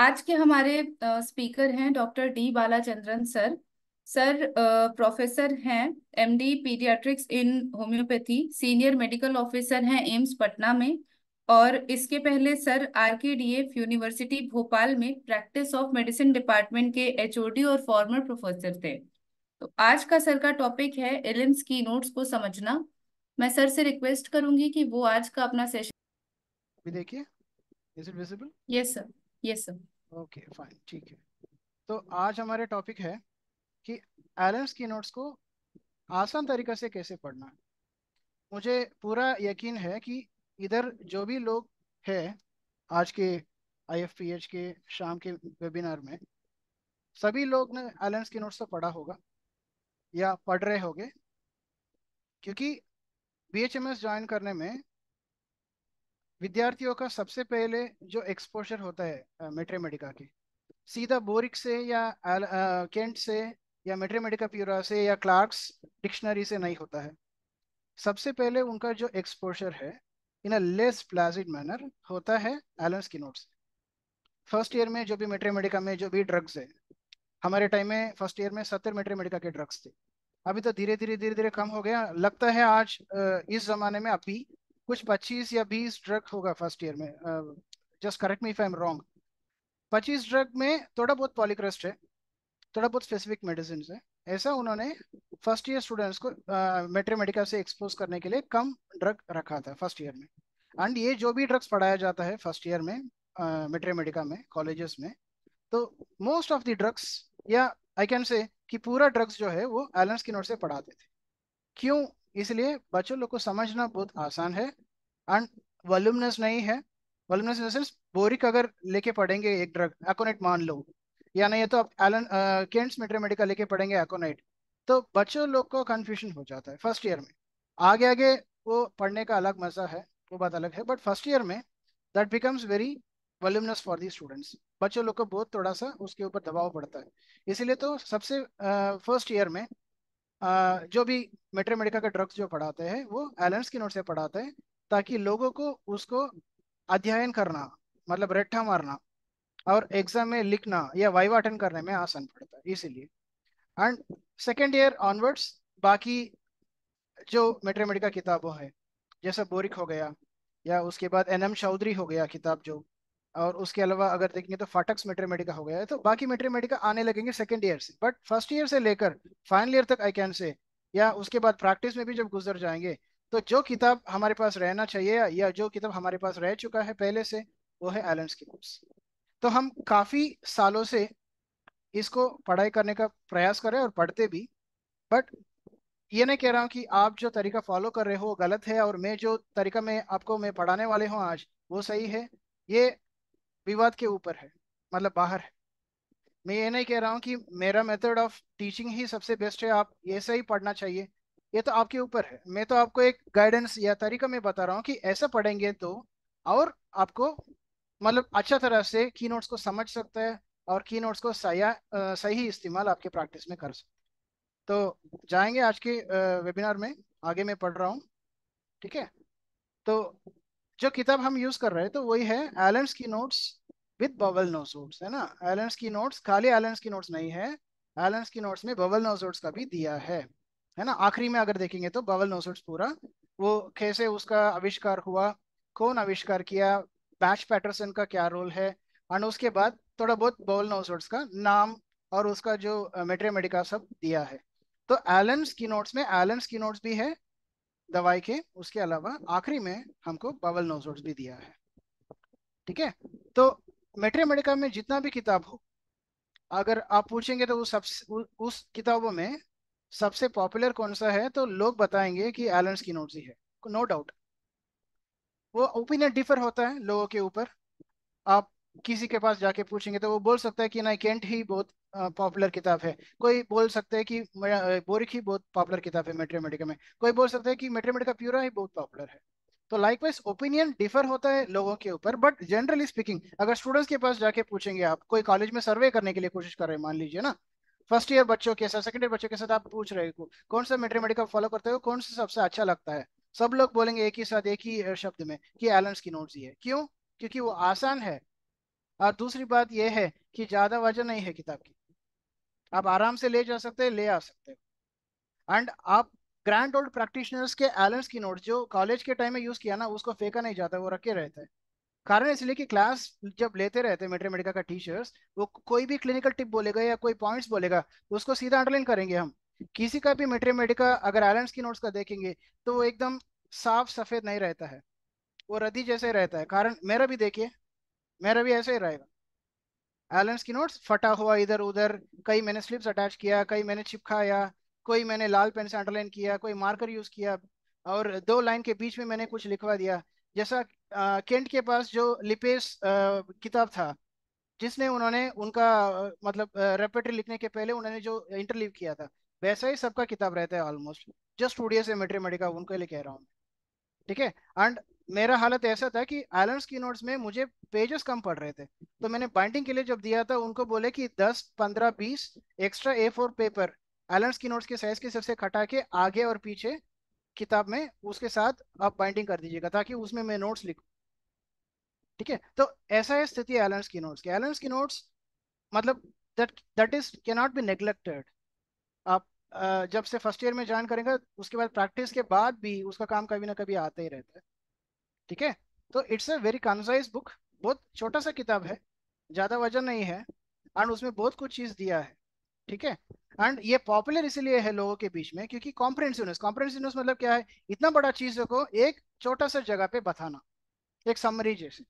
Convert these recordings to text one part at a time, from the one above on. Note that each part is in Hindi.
आज के हमारे स्पीकर हैं doctor D Balachandran sir sir professor हैं MD paediatrics in homeopathy senior medical officer हैं एम्स पटना में और इसके पहले sir R K D F university Bhopal में प्रैक्टिस ऑफ मेडिसिन डिपार्टमेंट के एचओडी और फॉर्मर प्रोफेसर थे तो आज का सर का टॉपिक है एलिम्स की नोट्स को समझना मैं सर से रिक्वेस्ट करूंगी कि वो आज का अपना सेशन देखिए yes sir yes sir okay fine ठीक है तो आज हमारे टॉपिक है कि एलेंस की नोट्स को आसान तरीके से कैसे पढ़ना है मुझे पूरा यकीन है कि इधर जो भी लोग हैं आज के आईएफपीएच के शाम के वेबिनार में सभी लोग ने एलेंस की नोट्स तो पढ़ा होगा या पढ़ रहे होंगे क्योंकि B H M S join करने में विद्यार्थियों का सबसे पहले जो एक्सपोजर होता है मेट्रेमेडिका के सीधा बोरिक से या आल, आ, केंट से या मेट्रेमेडिका प्यूरा से या क्लार्क्स डिक्शनरी से नहीं होता है सबसे पहले उनका जो एक्सपोजर है इन अ लेस प्लाजिड मैनर होता है एलन्स की नोट्स फर्स्ट ईयर में जो भी मेट्रेमेडिका में जो भी ड्रग्स है हमारे टाइम में फर्स्ट ईयर में सत्तर मेट्रेमेडिका के ड्रग्स थे अभी तो धीरे धीरे धीरे धीरे कम हो गया लगता है आज इस जमाने में अभी कुछ पच्चीस या बीस ड्रग होगा फर्स्ट ईयर में just correct me if I am wrong पच्चीस ड्रग में थोड़ा बहुत पॉलिक्रस्ट है थोड़ा बहुत स्पेसिफिक मेडिसिन है ऐसा उन्होंने फर्स्ट ईयर स्टूडेंट्स को मेट्रो मेडिका से एक्सपोज करने के लिए कम ड्रग रखा था फर्स्ट ईयर में एंड ये जो भी ड्रग्स पढ़ाया जाता है फर्स्ट ईयर में मेट्रो मेडिका में कॉलेजेस में तो मोस्ट ऑफ द ड्रग्स या आई कैन से कि पूरा ड्रग्स जो है वो एलन नोट से पढ़ाते थे क्यों इसलिए बच्चों लोग को समझना बहुत आसान है एंड वॉल्यूमनेस नहीं है वॉल्यूमनेस इन देंस बोरिक अगर लेके पढ़ेंगे एक ड्रग एकोनाइट मान लो या नहीं तो आप एलन केंट्स मेट्रोमेडिका लेके पढ़ेंगे एकोनाइट तो बच्चों लोग को कन्फ्यूजन हो जाता है फर्स्ट ईयर में आगे आगे वो पढ़ने का अलग मजा है वो बात अलग है बट फर्स्ट ईयर में that becomes very voluminous for the students बच्चों लोग को बहुत थोड़ा सा उसके ऊपर दबाव पड़ता है इसीलिए तो सबसे फर्स्ट uh, ईयर में जो भी मेट्रो मेडिका का ड्रग्स जो पढ़ाते हैं वो एलेंस की नोट से पढ़ाते हैं ताकि लोगों को उसको अध्ययन करना मतलब रट्ठा मारना और एग्जाम में लिखना या वाइवा अटेंड करने में आसान पड़ता है इसीलिए एंड सेकेंड ईयर ऑनवर्ड्स बाकी जो मेट्रो मेडिका किताबों है जैसा बोरिक हो गया या उसके बाद एन एम चौधरी हो गया किताब जो और उसके अलावा अगर देखेंगे तो फाटक्स मेडिका हो गया है तो बाकी मेडिका आने लगेंगे सेकेंड ईयर से बट फर्स्ट ईयर से लेकर फाइनल ईयर तक आई कैन से या उसके बाद प्रैक्टिस में भी जब गुजर जाएंगे तो जो किताब हमारे पास रहना चाहिए या जो किताब हमारे पास रह चुका है पहले से वो है एलेंस की बुक्स तो हम काफ़ी सालों से इसको पढ़ाई करने का प्रयास कर रहे हैं और पढ़ते भी बट ये नहीं कह रहा हूँ कि आप जो तरीका फॉलो कर रहे हो गलत है और मैं जो तरीका मैं आपको मैं पढ़ाने वाले हूँ आज वो सही है ये विवाद के ऊपर है मतलब बाहर है मैं ये नहीं कह रहा हूँ कि मेरा मेथड ऑफ टीचिंग ही सबसे बेस्ट है आप ऐसा ही पढ़ना चाहिए ये तो आपके ऊपर है मैं तो आपको एक गाइडेंस या तरीका मैं बता रहा हूँ कि ऐसा पढ़ेंगे तो और आपको मतलब अच्छा तरह से की नोट्स को समझ सकता है और की नोट्स को सया सही इस्तेमाल आपके प्रैक्टिस में कर सकते तो जाएंगे आज के वेबिनार में आगे मैं पढ़ रहा हूँ ठीक है तो जो किताब हम यूज कर रहे हैं तो वही है एलेंस की नोट्स विद बबल नोज है ना एलेंस की नोट्स खाली एलेंस की नोट्स नहीं है एलेंस की नोट्स में बबल नोज का भी दिया है है ना आखिरी में अगर देखेंगे तो बबल नोज पूरा वो कैसे उसका आविष्कार हुआ कौन आविष्कार किया बैच पैटरसन का क्या रोल है एंड उसके बाद थोड़ा बहुत बबल नोज का नाम और उसका जो मेडिका सब दिया है तो एलेंस की नोट्स में एलेंस की नोट्स भी है दवाई के उसके अलावा आखिरी में हमको बावल नोजोट भी दिया है ठीक है तो मेट्रे मेडिका में जितना भी किताब हो अगर आप पूछेंगे तो उस उस किताबों में सबसे पॉपुलर कौन सा है तो लोग बताएंगे कि एलेंस की नोट ही है नो no डाउट वो ओपिनियन डिफर होता है लोगों के ऊपर आप किसी के पास जाके पूछेंगे तो वो बोल सकता है कि ना कैंट ही बहुत पॉपुलर किताब है कोई बोल सकता है कि बोरिक ही बहुत पॉपुलर किताब है मेट्रोमेडिका में कोई बोल सकता है कि मेट्रोमेडिका प्यूरा ही बहुत पॉपुलर है तो लाइकवाइज ओपिनियन डिफर होता है लोगों के ऊपर बट जनरली स्पीकिंग अगर स्टूडेंट्स के पास जाके पूछेंगे आप कोई कॉलेज में सर्वे करने के लिए कोशिश कर रहे हैं मान लीजिए ना फर्स्ट ईयर बच्चों के साथ सेकेंड ईयर बच्चों के साथ आप पूछ रहे हो कौन सा मेट्रोमेटिका फॉलो करते हो कौन सा सबसे अच्छा लगता है सब लोग बोलेंगे एक ही साथ एक ही शब्द में कि एलन की नोट्स ही है क्यों क्योंकि वो आसान है और दूसरी बात यह है कि ज़्यादा वजह नहीं है किताब की आप आराम से ले जा सकते हैं ले आ सकते हैं एंड आप ग्रैंड ओल्ड प्रैक्टिशनर्स के एलेंस की नोट जो कॉलेज के टाइम में यूज़ किया ना उसको फेंका नहीं जाता वो रखे रहता है कारण इसलिए कि क्लास जब लेते रहते हैं मेट्रोमेडिका का टीचर्स वो कोई भी क्लिनिकल टिप बोलेगा या कोई पॉइंट्स बोलेगा उसको सीधा अंडरलाइन करेंगे हम किसी का भी मेट्रोमेडिका अगर एलेंस की नोट्स का देखेंगे तो वो एकदम साफ सफ़ेद नहीं रहता है वो रदी जैसे रहता है कारण मेरा भी देखिए मेरा भी ऐसे ही रहेगा एलेंस की नोट्स फटा हुआ इधर उधर कई मैंने स्लिप्स अटैच किया कई मैंने चिपकाया कोई मैंने लाल पेन से अंडरलाइन किया कोई मार्कर यूज किया और दो लाइन के बीच में मैंने कुछ लिखवा दिया जैसा केंट के पास जो लिपेस किताब था जिसने उन्होंने उनका मतलब रेपेटरी लिखने के पहले उन्होंने जो इंटरलीव किया था वैसा ही सबका किताब रहता है ऑलमोस्ट जस्ट स्टूडियो से मेडिका उनको लिए कह रहा हूँ ठीक है एंड मेरा हालत ऐसा था कि आइलैंड्स की नोट्स में मुझे पेजेस कम पड़ रहे थे तो मैंने बाइंडिंग के लिए जब दिया था उनको बोले कि 10 15 20 extra A four paper Allen's keynotes के साइज के सबसे खटा के आगे और पीछे किताब में उसके साथ आप बाइंडिंग कर दीजिएगा ताकि उसमें मैं नोट्स लिखूँ ठीक है तो ऐसा है स्थिति आइलैंड्स की नोट्स की आइलैंड्स की नोट्स मतलब that that is can not be neglected आप जब से फर्स्ट ईयर में ज्वाइन करेंगे उसके बाद प्रैक्टिस के बाद भी उसका काम कभी ना कभी आता ही रहता है ठीक है तो it's a very concise book बहुत छोटा सा किताब है ज़्यादा वजन नहीं है एंड उसमें बहुत कुछ चीज़ दिया है ठीक है एंड ये पॉपुलर इसलिए है लोगों के बीच में क्योंकि कॉम्प्रेंसिवनेस कॉम्प्रेंसिवनेस मतलब क्या है इतना बड़ा चीज़ को एक छोटा सा जगह पे बताना एक समरी जैसे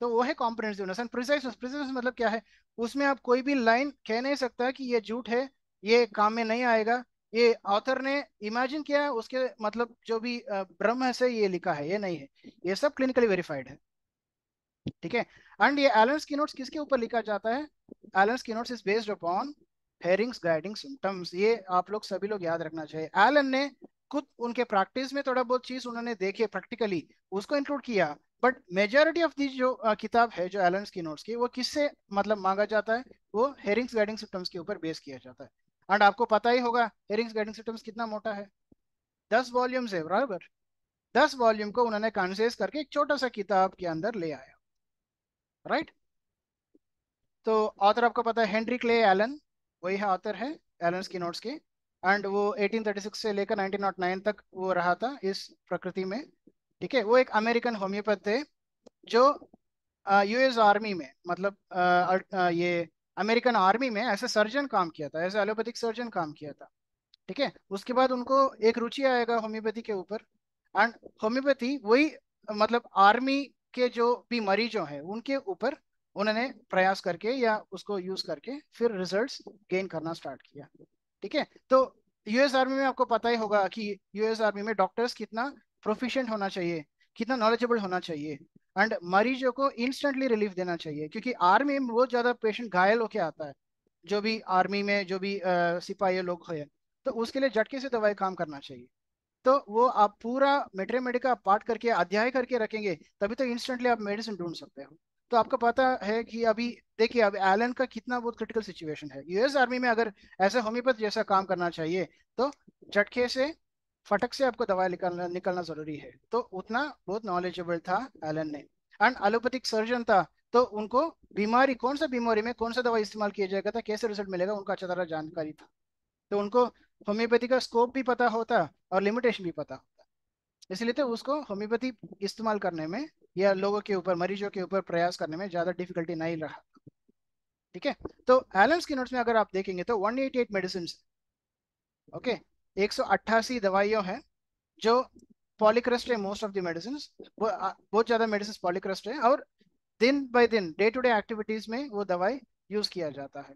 तो वो है कॉम्प्रेंसिवनेस एंड प्रिसाइसनेस प्रिसाइसनेस मतलब क्या है उसमें आप कोई भी लाइन कह नहीं सकता कि ये झूठ है ये काम में नहीं आएगा ये ऑथर ने इमेजिन किया है उसके मतलब जो भी ब्रह्म है से ये लिखा है ये नहीं है ये सब क्लिनिकली वेरीफाइड है ठीक है एंड ये एलन की नोट्स किसके ऊपर लिखा जाता है Allen keynotes is based upon Hering's guiding symptoms ये आप लोग सभी लोग याद रखना चाहिए एलन ने खुद उनके प्रैक्टिस में थोड़ा बहुत चीज उन्होंने देखे प्रैक्टिकली उसको इंक्लूड किया बट मेजोरिटी ऑफ दी जो आ, किताब है जो एलन की नोट्स की वो किससे मतलब मांगा जाता है वो हेरिंग्स गाइडिंग सिम्टम्स के ऊपर बेस किया जाता है एंड आपको पता ही होगा हेरिंग्स गाइडिंग सिस्टम कितना मोटा है दस वॉल्यूम्स है बराबर दस वॉल्यूम को उन्होंने कंसेस करके एक छोटा सा किताब के अंदर ले आया राइट तो ऑथर आपको पता है हेनरी क्ले एलन वही है ऑथर है एलन की नोट्स के एंड वो 1836 से लेकर 1909 तक वो रहा था इस प्रकृति में ठीक है वो एक अमेरिकन होम्योपैथ थे जो यूएस आर्मी में मतलब आ, आ, ये अमेरिकन आर्मी में एज ए सर्जन काम किया था एज ए एलोपैथिक सर्जन काम किया था ठीक है उसके बाद उनको एक रुचि आएगा होम्योपैथी के ऊपर एंड होम्योपैथी वही मतलब आर्मी के जो भी मरीजों हैं उनके ऊपर उन्होंने प्रयास करके या उसको यूज करके फिर रिजल्ट्स गेन करना स्टार्ट किया ठीक है तो यूएस आर्मी में आपको पता ही होगा कि यूएस आर्मी में डॉक्टर्स कितना प्रोफिशिएंट होना चाहिए कितना नॉलेजेबल होना चाहिए एंड मरीजों को इंस्टेंटली रिलीफ देना चाहिए क्योंकि आर्मी में बहुत ज़्यादा पेशेंट घायल होके आता है जो भी आर्मी में जो भी सिपाही लोग हुए तो उसके लिए झटके से दवाई काम करना चाहिए तो वो आप पूरा मेट्रे मेडिका पार्ट करके अध्याय करके रखेंगे तभी तो इंस्टेंटली आप मेडिसिन ढूंढ सकते हो तो आपको पता है कि अभी देखिए अब एलन का कितना बहुत क्रिटिकल सिचुएशन है यूएस आर्मी में अगर ऐसा होम्योपैथ जैसा काम करना चाहिए तो झटके से फटक से आपको दवा निकालना निकलना जरूरी है तो उतना बहुत नॉलेजेबल था एलन ने एंड एलोपैथिक सर्जन था तो उनको बीमारी कौन सा बीमारी में कौन सा दवा इस्तेमाल किया जाएगा था कैसे रिजल्ट मिलेगा उनको अच्छा तरह जानकारी था तो उनको होम्योपैथी का स्कोप भी पता होता और लिमिटेशन भी पता होता इसलिए तो उसको होम्योपैथी इस्तेमाल करने में या लोगों के ऊपर मरीजों के ऊपर प्रयास करने में ज़्यादा डिफिकल्टी नहीं रहा ठीक है तो एलन की नोट्स में अगर आप देखेंगे तो वन एट मेडिसिन ओके एक दवाइयों हैं जो पॉलिक्रस्ट है मोस्ट ऑफ द मेडिसिन वो बहुत ज़्यादा मेडिसिन पॉलिक्रस्ट है और दिन बाय दिन डे टू डे एक्टिविटीज़ में वो दवाई यूज़ किया जाता है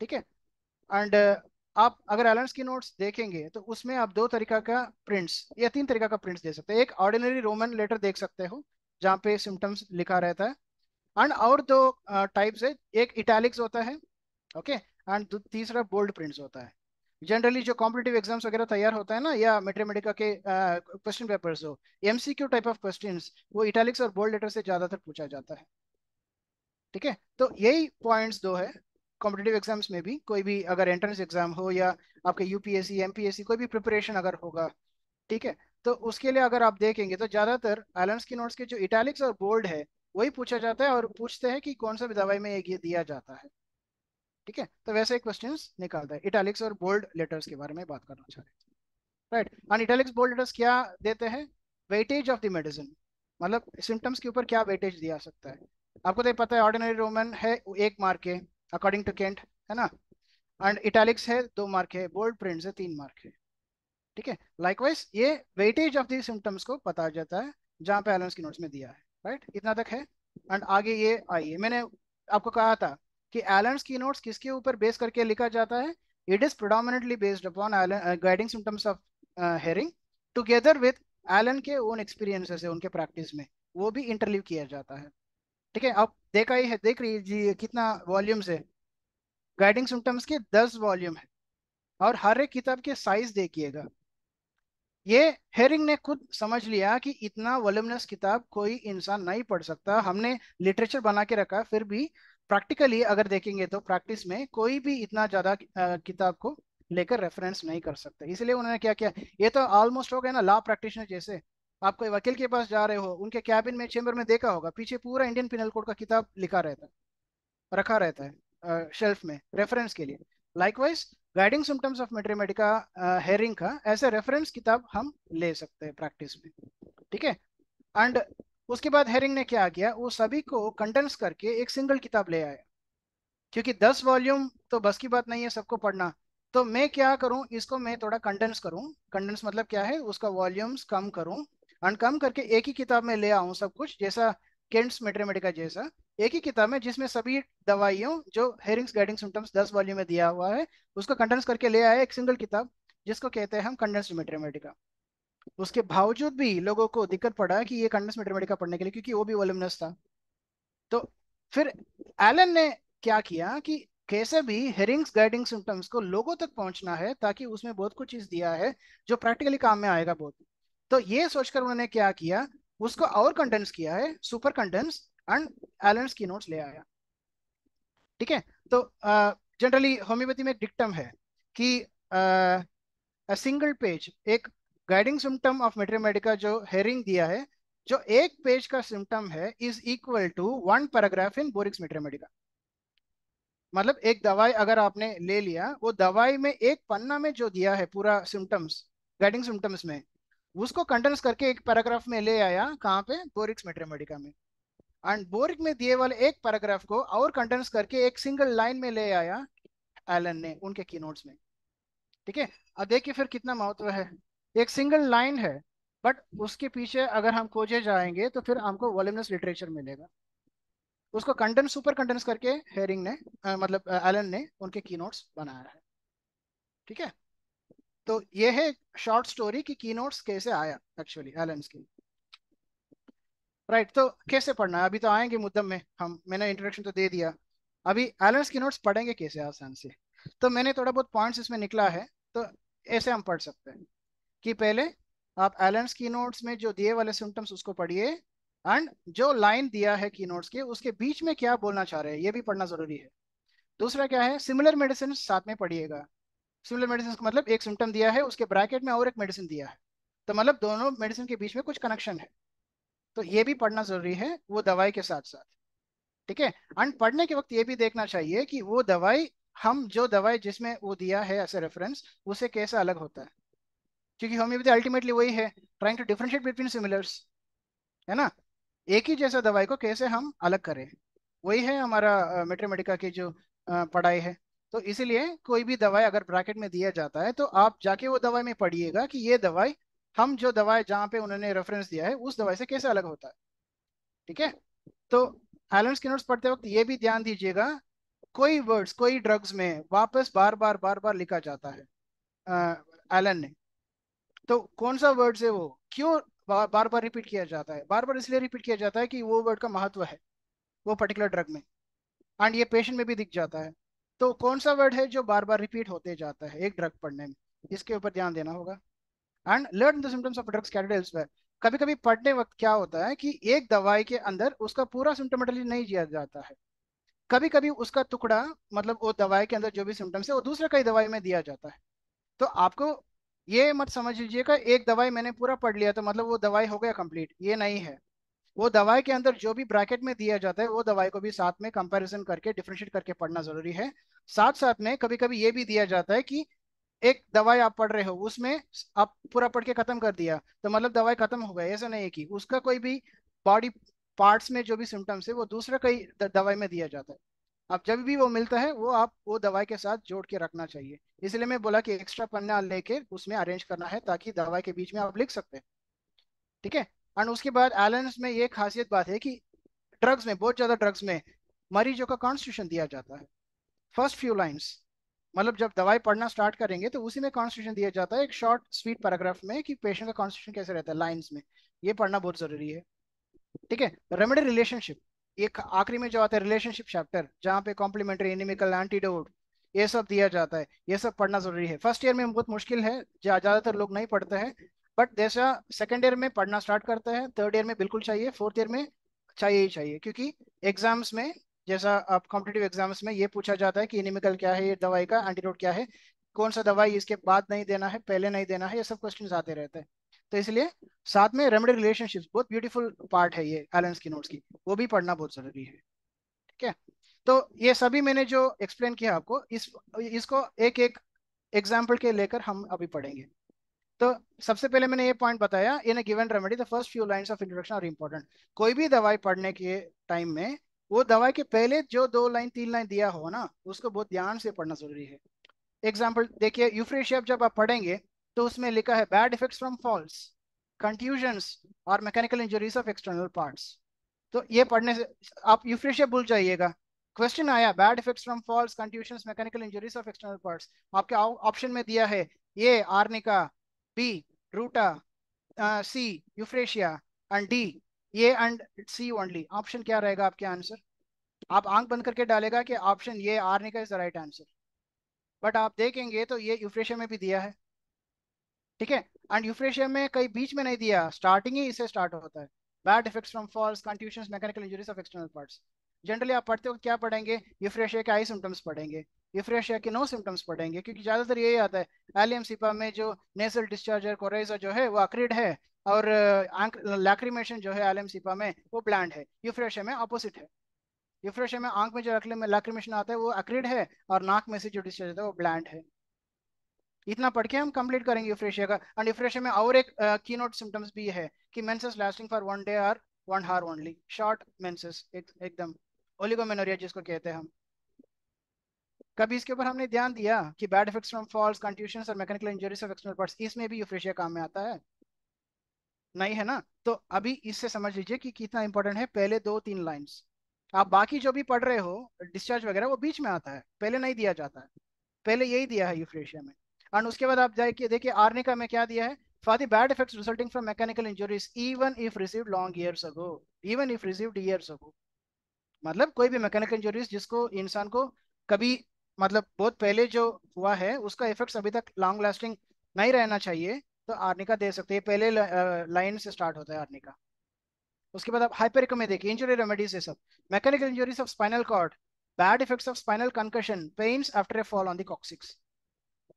ठीक है एंड uh, आप अगर एलेंस की नोट्स देखेंगे तो उसमें आप दो तरीका का प्रिंट्स या तीन तरीका का प्रिंट्स दे सकते हैं एक ऑर्डिनरी रोमन लेटर देख सकते हो जहाँ पे सिम्टम्स लिखा रहता है एंड और दो टाइप्स uh, है एक इटैलिक्स होता है ओके एंड तीसरा बोल्ड प्रिंट्स होता है जनरली जो कॉम्पिटेटिव एग्जाम्स वगैरह तैयार होता है ना या मेट्रेमेडिका के क्वेश्चन पेपर्स हो एमसीक्यू टाइप ऑफ क्वेश्चन वो इटैलिक्स और बोल्ड लेटर से ज्यादातर पूछा जाता है ठीक है तो यही पॉइंट्स दो है कॉम्पिटेटिव एग्जाम्स में भी कोई भी अगर एंट्रेंस एग्जाम हो या आपके यूपीएससी एमपीएससी कोई भी प्रिपरेशन अगर होगा ठीक है तो उसके लिए अगर आप देखेंगे तो ज्यादातर एलेंस की नोट्स के जो इटैलिक्स और बोल्ड है वही पूछा जाता है और पूछते हैं कि कौन सा दवाई में ये दिया जाता है ठीक है तो वैसे क्वेश्चन निकालता है इटैलिक्स और बोल्ड लेटर्स के बारे में बात करना चाह रहे right and italics bold letters क्या देते हैं वेटेज ऑफ द मेडिसिन मतलब सिम्टम्स के ऊपर क्या वेटेज दिया सकता है आपको तो पता है ऑर्डिनरी रोमन है एक मार्क है अकॉर्डिंग टू केंट है ना एंड इटैलिक्स है दो मार्क है बोल्ड प्रिंट्स है तीन मार्क है ठीक है लाइकवाइज ये वेटेज ऑफ दी सिम्टम्स को पता जाता है जहाँ पे एलेंस की नोट्स में दिया है राइट right? इतना तक है एंड आगे ये आइए मैंने आपको कहा था कि एलेंस की नोट्स किसके ऊपर बेस करके लिखा जाता है it is predominantly based upon guiding symptoms of Hering together with Allen के ओन एक्सपीरियंसेस है उनके प्रैक्टिस में वो भी इंटरव्यू किया जाता है ठीक है आप देखा ही है देख रही जी कितना वॉल्यूम्स है गाइडिंग सिम्टम्स के दस वॉल्यूम है और हर एक किताब के साइज देखिएगा ये हेरिंग ने खुद समझ लिया कि इतना वॉल्यूमनस किताब कोई इंसान नहीं पढ़ सकता हमने लिटरेचर बना के रखा फिर भी प्रैक्टिकली अगर देखेंगे तो प्रैक्टिस में कोई भी इतना ज़्यादा किताब को लेकर रेफरेंस नहीं कर सकते इसलिए उन्होंने क्या किया ये तो ऑलमोस्ट हो गया ना लॉ प्रैक्टिशनर जैसे आप कोई वकील के पास जा रहे हो उनके कैबिन में चेंबर में देखा होगा पीछे पूरा इंडियन पिनल कोड का किताब लिखा रहता है रखा रहता है शेल्फ में रेफरेंस के लिए likewise guiding symptoms of materia medica Hering का ऐसे रेफरेंस किताब हम ले सकते हैं प्रैक्टिस में ठीक है एंड उसके बाद हेरिंग ने क्या किया वो सभी को कंडेंस करके एक सिंगल किताब ले आए क्योंकि दस वॉल्यूम तो बस की बात नहीं है सबको पढ़ना तो मैं क्या करूं इसको मैं थोड़ा कंडेंस करूं कंडेंस मतलब क्या है उसका वॉल्यूम्स कम करूं एंड कम करके एक ही किताब में ले आऊं सब कुछ जैसा केंट्स मेट्रेमेटिका जैसा एक ही किताब में जिसमें सभी दवाइयों जो हेरिंग्स गाइडिंग सिम्टम्स दस वॉल्यूम में दिया हुआ है उसको कंडेंस करके ले आए एक सिंगल किताब जिसको कहते हैं हम कंडेंस मेट्रेमेटिका उसके बावजूद भी लोगों को दिक्कत पड़ा कि ये कंडेंस मेटरमेटिका पढ़ने के लिए क्योंकि वो भी वॉल्यूमिनस था तो फिर एलन ने क्या किया कि कैसे भी हेरिंग्स गाइडिंग सिम्टम्स को लोगों तक पहुंचना है ताकि उसमें बहुत कुछ चीज दिया है जो प्रैक्टिकली काम में आएगा बहुत तो ये सोचकर उन्होंने क्या किया उसको और कंटेंस किया है सुपर कंटेंस एंड एलेंस की नोट्स ले आया ठीक है तो जनरली होम्योपैथी में एक डिक्टम है कि सिंगल uh, पेज एक गाइडिंग सिम्टम ऑफ मेट्रीमेडिका जो हेरिंग दिया है जो एक पेज का सिम्टम है is equal to one paragraph in Boericke's materia medica मतलब एक दवाई अगर आपने ले लिया वो दवाई में एक पन्ना में जो दिया है पूरा सिम्टम्स गाइडिंग सिम्टम्स में उसको कंटेंस करके एक पैराग्राफ में ले आया कहाँ पे बोरिक्स मेट्रीमेडिका में एंड बोरिक में दिए वाले एक पैराग्राफ को और कंटेंस करके एक सिंगल लाइन में ले आया एलन ने उनके की में ठीक है अब देखिए फिर कितना महत्व है एक सिंगल लाइन है बट उसके पीछे अगर हम खोजे जाएंगे तो फिर हमको वॉल्यूमस लिटरेचर मिलेगा उसको कंटेंस सुपर कंटेंस करके हेरिंग ने आ, मतलब एलन ने उनके की नोट्स बनाया है ठीक है तो ये है शॉर्ट स्टोरी कि की नोट्स कैसे आया एक्चुअली एलन की राइट तो कैसे पढ़ना है अभी तो आएंगे मुद्दम में हम मैंने इंट्रोडक्शन तो दे दिया अभी एलन की नोट्स पढ़ेंगे कैसे आसान से तो मैंने थोड़ा बहुत पॉइंट्स इसमें निकला है तो ऐसे हम पढ़ सकते हैं कि पहले आप एलेंस की नोट्स में जो दिए वाले सिम्टम्स उसको पढ़िए एंड जो लाइन दिया है की नोट्स के उसके बीच में क्या बोलना चाह रहे हैं ये भी पढ़ना जरूरी है दूसरा क्या है सिमिलर मेडिसिन साथ में पढ़िएगा सिमिलर मेडिसिन का मतलब एक सिम्टम दिया है उसके ब्रैकेट में और एक मेडिसिन दिया है तो मतलब दोनों मेडिसिन के बीच में कुछ कनेक्शन है तो ये भी पढ़ना जरूरी है वो दवाई के साथ साथ ठीक है एंड पढ़ने के वक्त ये भी देखना चाहिए कि वो दवाई हम जो दवाई जिसमें वो दिया है ऐसे रेफरेंस उसे कैसे अलग होता है क्योंकि होम्योपैथी अल्टीमेटली वही है trying to differentiate between similars है ना एक ही जैसा दवाई को कैसे हम अलग करें वही है हमारा मेट्रोमेडिका की जो पढ़ाई है तो इसीलिए कोई भी दवाई अगर ब्रैकेट में दिया जाता है तो आप जाके वो दवाई में पढ़िएगा कि ये दवाई हम जो दवाई जहाँ पे उन्होंने रेफरेंस दिया है उस दवाई से कैसे अलग होता है ठीक है तो एलेंस के नोट्स पढ़ते वक्त ये भी ध्यान दीजिएगा कोई वर्ड्स कोई ड्रग्स में वापस बार बार बार बार लिखा जाता है एलन ने तो कौन सा वर्ड है वो क्यों बार बार रिपीट किया जाता है बार बार इसलिए रिपीट किया जाता है कि वो वर्ड का महत्व है वो पर्टिकुलर ड्रग में एंड ये पेशेंट में भी दिख जाता है तो कौन सा वर्ड है जो बार बार रिपीट होते जाता है एक ड्रग पढ़ने में इसके ऊपर ध्यान देना होगा and learn the symptoms of drugs कैटेड एल्सवेयर कभी कभी पढ़ने वक्त क्या होता है कि एक दवाई के अंदर उसका पूरा सिम्टोमेटोलॉजी नहीं दिया जाता है कभी कभी उसका टुकड़ा मतलब वो दवाई के अंदर जो भी सिम्टम्स है वो दूसरे कई दवाई में दिया जाता है तो आपको ये मत समझ लीजिएगा एक दवाई मैंने पूरा पढ़ लिया तो मतलब वो दवाई हो गया कंप्लीट ये नहीं है वो दवाई के अंदर जो भी ब्रैकेट में दिया जाता है वो दवाई को भी साथ में कंपैरिजन करके डिफ्रेंशिएट करके पढ़ना जरूरी है साथ साथ में कभी कभी ये भी दिया जाता है कि एक दवाई आप पढ़ रहे हो उसमें आप पूरा पढ़ के खत्म कर दिया तो मतलब दवाई खत्म हो गया ऐसा नहीं है कि उसका कोई भी बॉडी पार्ट्स में जो भी सिम्टम्स है वो दूसरा कई दवाई में दिया जाता है आप जब भी वो मिलता है वो आप वो दवाई के साथ जोड़ के रखना चाहिए इसलिए मैं बोला कि एक्स्ट्रा पन्ना लेके उसमें अरेंज करना है ताकि दवाई के बीच में आप लिख सकते हैं ठीक है एंड उसके बाद एलेंस में ये खासियत बात है कि ड्रग्स में बहुत ज़्यादा ड्रग्स में मरीजों का कॉन्स्टिट्यूशन दिया जाता है फर्स्ट फ्यू लाइन्स मतलब जब दवाई पढ़ना स्टार्ट करेंगे तो उसी में कॉन्स्टिट्यूशन दिया जाता है एक शॉर्ट स्वीट पैराग्राफ में कि पेशेंट का कॉन्स्टिट्यूशन कैसे रहता है लाइन्स में ये पढ़ना बहुत ज़रूरी है ठीक है रेमेडी रिलेशनशिप एक आखिरी में जो आता है रिलेशनशिप चैप्टर जहाँ पे कॉम्प्लीमेंट्री एनिमिकल एंटीडोड ये सब दिया जाता है ये सब पढ़ना जरूरी है फर्स्ट ईयर में बहुत मुश्किल है ज़्यादातर लोग नहीं पढ़ते हैं बट जैसा सेकेंड ईयर में पढ़ना स्टार्ट करते हैं थर्ड ईयर में बिल्कुल चाहिए फोर्थ ईयर में चाहिए ही चाहिए क्योंकि एग्जाम्स में जैसा आप कॉम्पिटेटिव एग्जाम्स में ये पूछा जाता है कि एनिमिकल क्या है ये दवाई का एंटीडोड क्या है कौन सा दवाई इसके बाद नहीं देना है पहले नहीं देना है ये सब क्वेश्चन आते रहते हैं तो इसलिए साथ में रेमेडी रिलेशनशिप बहुत ब्यूटीफुल पार्ट है ये एलेंस की नोट्स की वो भी पढ़ना बहुत जरूरी है ठीक है तो ये सभी मैंने जो एक्सप्लेन किया आपको इस इसको एक एक एग्जाम्पल के लेकर हम अभी पढ़ेंगे तो सबसे पहले मैंने ये पॉइंट बताया in a given remedy the first few lines of introduction are important कोई भी दवाई पढ़ने के टाइम में वो दवाई के पहले जो दो लाइन तीन लाइन दिया हो ना उसको बहुत ध्यान से पढ़ना जरूरी है एग्जाम्पल देखिए यूफ्रेशियप जब आप पढ़ेंगे तो उसमें लिखा है bad effect from falls contusions और mechanical injuries of external parts तो ये पढ़ने से आप यूफ्रेशिया भूल जाइएगा क्वेश्चन आया bad effect from falls contusions mechanical injuries of external parts आपके ऑप्शन में दिया है A arnica B ruta C euphrasia and D A and C only option क्या रहेगा आपके आंसर आप आंख बंद करके डालेगा कि ऑप्शन ये arnica is the right answer but आप देखेंगे तो ये यूफ्रेशिया में भी दिया है ठीक है एंड यूफ्रेशिया में कहीं बीच में नहीं दिया स्टार्टिंग ही इसे स्टार्ट होता है bad effects from falls contusion mechanical injuries of external parts generally आप पढ़ते हो क्या पढ़ेंगे यूफ्रेशिया के आई सिम्टम्स पढ़ेंगे यूफ्रेशिया के नो सिम्टम्स पढ़ेंगे क्योंकि ज़्यादातर यही आता है एलियम सिपा में जो नेसल डिस्चार्ज और कोरेजा जो है वो अक्रिड है और लैक्रीमेशन uh, जो है एलियम सिपा में वो ब्लैंड है यूफ्रेशिया में अपोजिट है यूफ्रेशिया में आंख में जो लैक्रीमेशन आता है वो अक्रिड है और नाक में से जो डिस्चार्ज होता है वो ब्लैंड है इतना पढ़ के हम कंप्लीट करेंगे यूफ्रेशिया का एंड यूफ्रेशिया में और एक की नोट सिम्टम्स भी है कि menses lasting for one day or one hour only short menses एकदम ओलिगोमेनोरिया जिसको कहते हैं हम कभी इसके ऊपर हमने ध्यान दिया कि bad effects from falls contusion और mechanical injuries of external parts इसमें भी यूफ्रेशिया काम में आता है नहीं है ना तो अभी इससे समझ लीजिए कि कितना इंपॉर्टेंट है पहले दो तीन लाइंस आप बाकी जो भी पढ़ रहे हो डिस्चार्ज वगैरह वो बीच में आता है पहले नहीं दिया जाता है पहले यही दिया है यूफ्रेशिया में एंड उसके बाद आप जाए देखिए आर्निका में क्या दिया है for the bad effects resulting from mechanical injuries even if receive long years ago even if receive years ago मतलब कोई भी मैकेनिकल इंजरीज जिसको इंसान को कभी मतलब बहुत पहले जो हुआ है उसका इफेक्ट्स अभी तक लॉन्ग लास्टिंग नहीं रहना चाहिए तो आर्निका दे सकते हैं पहले लाइन से स्टार्ट होता है आर्निका उसके बाद आप हाइपरिक में देखिए इंजरी रेमेडीज है सब mechanical injuries of spinal cord bad effects of spinal concussion pains after a fall on the coccyx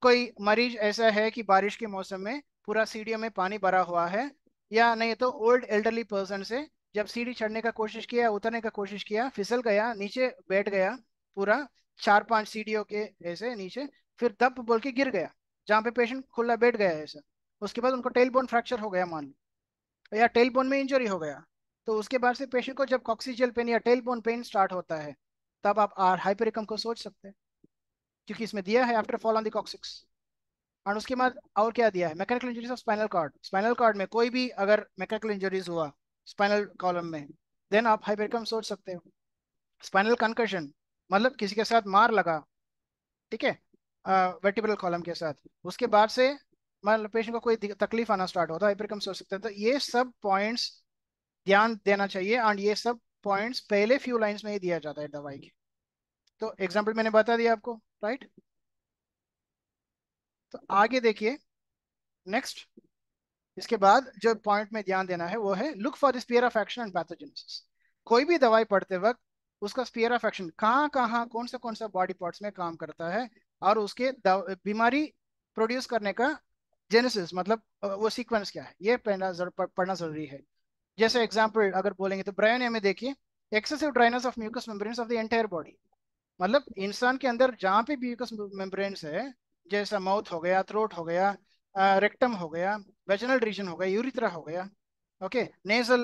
कोई मरीज ऐसा है कि बारिश के मौसम में पूरा सीढ़ियों में पानी भरा हुआ है या नहीं तो ओल्ड एल्डरली पर्सन से जब सीढ़ी चढ़ने का कोशिश किया उतरने का कोशिश किया फिसल गया नीचे बैठ गया पूरा चार पांच सीढ़ियों के ऐसे नीचे फिर दब बोल के गिर गया जहाँ पे पेशेंट खुला बैठ गया ऐसा उसके बाद उनको टेल बोन फ्रैक्चर हो गया मान लो या टेल बोन में इंजरी हो गया तो उसके बाद से पेशेंट को जब कॉक्सीजल पेन या टेल बोन पेन स्टार्ट होता है तब आप आर हाइपरिकम को सोच सकते हैं क्योंकि इसमें दिया है after fall on the coccyx और उसके बाद और क्या दिया है mechanical injuries of spinal cord spinal cord में कोई भी अगर मैकेनिकल इंजरीज हुआ स्पाइनल कॉलम में देन आप हाइपरकम सोच सकते हो स्पाइनल कंकशन मतलब किसी के साथ मार लगा ठीक है वेटिबल कॉलम के साथ उसके बाद से मतलब पेशेंट को कोई तकलीफ आना स्टार्ट होता है हाइपरकम सोच सकते हैं तो ये सब पॉइंट्स ध्यान देना चाहिए एंड ये सब पॉइंट्स पहले फ्यू लाइन्स में ही दिया जाता है दवाई के तो एग्जाम्पल मैंने बता दिया आपको राइट तो आगे देखिए नेक्स्ट इसके बाद जो पॉइंट में ध्यान देना है वो है look for the sphere of action and pathogenesis कोई भी दवाई पढ़ते वक्त उसका स्पीयर ऑफ एक्शन कहाँ कहाँ कौन सा कौन सा बॉडी पार्ट्स में काम करता है और उसके बीमारी प्रोड्यूस करने का जेनेसिस मतलब वो सीक्वेंस क्या है ये पढ़ना पढ़ना जरूरी है जैसे एग्जाम्पल अगर बोलेंगे तो ब्रायन में देखिए excessive dryness of mucous membranes of the entire body मतलब इंसान के अंदर जहाँ पे भी मेम्ब्रेन है जैसा माउथ हो गया थ्रोट हो गया रेक्टम हो गया वेजनल रीजन हो गया यूरिथ्रा हो गया okay nasal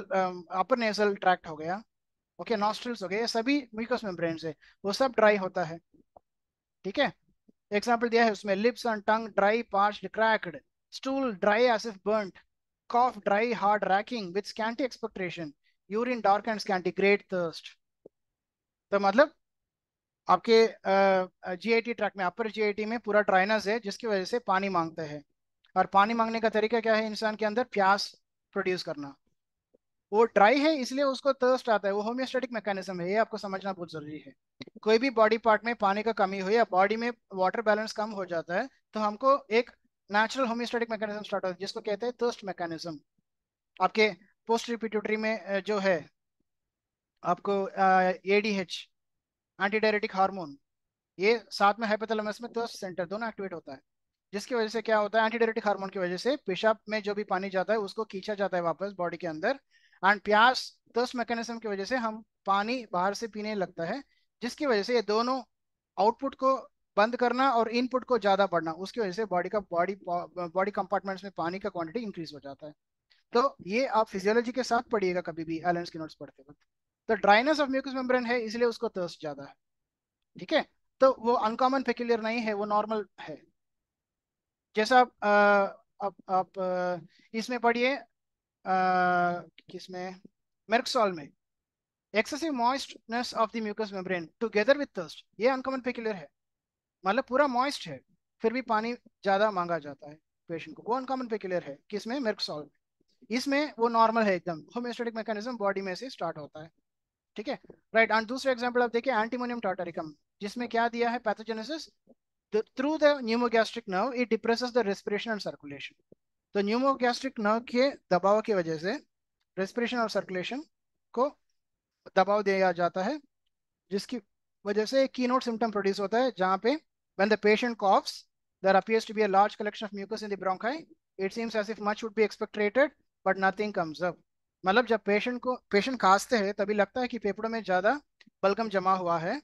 upper nasal tract हो गया ओके नॉस्ट्रल्स हो गए सभी म्यूकस मेम्ब्रेन है वो सब ड्राई होता है ठीक है एग्जाम्पल दिया है उसमें lips and tongue dry parched cracked stool dry as if burned cough dry hard racking with scanty expectation urine dark and scanty great thirst तो मतलब आपके जीआईटी ट्रैक में अपर जीआईटी में पूरा ड्राइनस है जिसकी वजह से पानी मांगते हैं और पानी मांगने का तरीका क्या है इंसान के अंदर प्यास प्रोड्यूस करना वो ड्राई है इसलिए उसको थर्स्ट आता है वो होम्योस्टेटिक मैकेनिज्म है ये आपको समझना बहुत जरूरी है कोई भी बॉडी पार्ट में पानी का कमी हो या बॉडी में वाटर बैलेंस कम हो जाता है तो हमको एक नेचुरल होम्योस्टेटिक मैकेनिज्म स्टार्ट होता है जिसको कहते हैं थर्स्ट मैकेनिज्म आपके पोस्ट रिपीटरी में जो है आपको ए एच एंटीडायरेटिक हार्मोन ये साथ में हाइपोथैलेमस में तो सेंटर दोनों एक्टिवेट होता है जिसकी वजह से क्या होता है एंटीडायरेटिक हार्मोन की वजह से पेशाब में जो भी पानी जाता है उसको खींचा जाता है वापस बॉडी के अंदर एंड प्यास तर्स तो मैकेनिज्म की वजह से हम पानी बाहर से पीने लगता है जिसकी वजह से ये दोनों आउटपुट को बंद करना और इनपुट को ज़्यादा बढ़ना उसकी वजह से बॉडी का बॉडी बॉडी कंपार्टमेंट्स में पानी का क्वांटिटी इंक्रीज हो जाता है तो ये आप फिजियोलॉजी के साथ पढ़िएगा कभी भी एलेंस के नोट्स पढ़ते वक्त तो ड्राइनेस ऑफ म्यूकस मेम्ब्रेन है इसलिए उसको थर्स्ट ज्यादा है ठीक है तो वो अनकॉमन फेक्यूलियर नहीं है वो नॉर्मल है जैसा आप आप, आप इसमें पढ़िए किसमें मेरक्सॉल में excessive moistness of the mucous membrane together with thirst ये अनकॉमन फेक्यूलियर है मतलब पूरा मॉइस्ट है फिर भी पानी ज्यादा मांगा जाता है पेशेंट को वो अनकॉमन फेक्यूलियर है किसमें मेरक्सॉल में इसमें वो नॉर्मल है एकदम होम्योस्टेटिक मैकेनिज्म बॉडी में से स्टार्ट होता है ठीक है राइट एंड दूसरे एग्जाम्पल आप देखिए एंटीमोनियम टाटारिकम जिसमें क्या दिया है pathogenesis through the pneumogastric nerve it depresses the respiration and circulation तो न्यूमोगैस्ट्रिक नर्व के दबाव की वजह से रेस्पिरेशन और सर्कुलेशन को दबाव दिया जाता है जिसकी वजह से एक कीनोट सिम्टम प्रोड्यूस होता है जहाँ पे when the patient coughs there appears to be a large collection of mucus in the bronchi. It seems as if much would be expectorated, but nothing comes up मतलब जब पेशेंट को पेशेंट खांसते हैं तभी लगता है कि फेफड़ों में ज़्यादा बलगम जमा हुआ है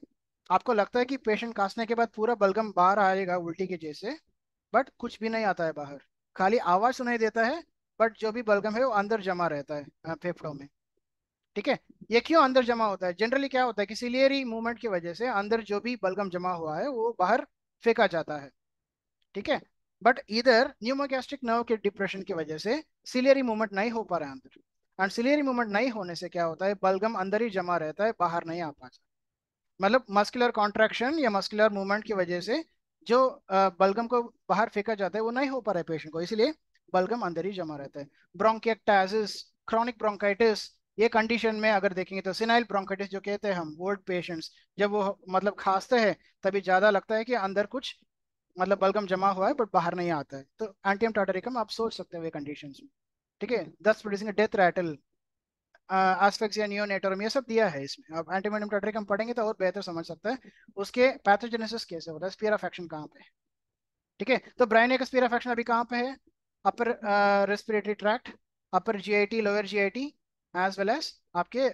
आपको लगता है कि पेशेंट खांसने के बाद पूरा बलगम बाहर आएगा उल्टी के जैसे बट कुछ भी नहीं आता है बाहर खाली आवाज़ सुनाई देता है बट जो भी बलगम है वो अंदर जमा रहता है फेफड़ों में ठीक है ये क्यों अंदर जमा होता है जनरली क्या होता है कि सिलियरी मूवमेंट की वजह से अंदर जो भी बलगम जमा हुआ है वो बाहर फेंका जाता है ठीक है बट इधर न्यूमोगैस्ट्रिक नर्व के डिप्रेशन की वजह से सिलियरी मूवमेंट नहीं हो पा रहा है अंदर अंसिलियरी मूवमेंट नहीं होने से क्या होता है बलगम अंदर ही जमा रहता है बाहर नहीं आ पाता मतलब मस्कुलर कॉन्ट्रैक्शन या मस्कुलर मूवमेंट की वजह से जो बलगम को बाहर फेंका जाता है वो नहीं हो पा रहा है पेशेंट को इसलिए बलगम अंदर ही जमा रहता है ब्रोंकियक्टाइजिस क्रॉनिक ब्रोंकाइटिस ये कंडीशन में अगर देखेंगे तो सिनाइल ब्रोंकाइटिस जो कहते हैं हम ओल्ड पेशेंट्स जब वो मतलब खांसते हैं तभी ज़्यादा लगता है कि अंदर कुछ मतलब बलगम जमा हुआ है बट बाहर नहीं आता है तो एंटीएम टाटरिकम आप सोच सकते हैं वे कंडीशन में ठीक है दस producing death rattle asphyxia neonatorum ये सब दिया है इसमें अब एंटीमोनियम टटरिक हम पढ़ेंगे तो और बेहतर समझ सकते हैं उसके पैथोजेनेसिस कैसे होता है स्पीयर ऑफ एक्शन कहाँ पे ठीक है तो ब्राइन एक स्पीयर ऑफ एक्शन अभी कहाँ पे है upper respiratory tract upper GIT lower GIT as well as आपके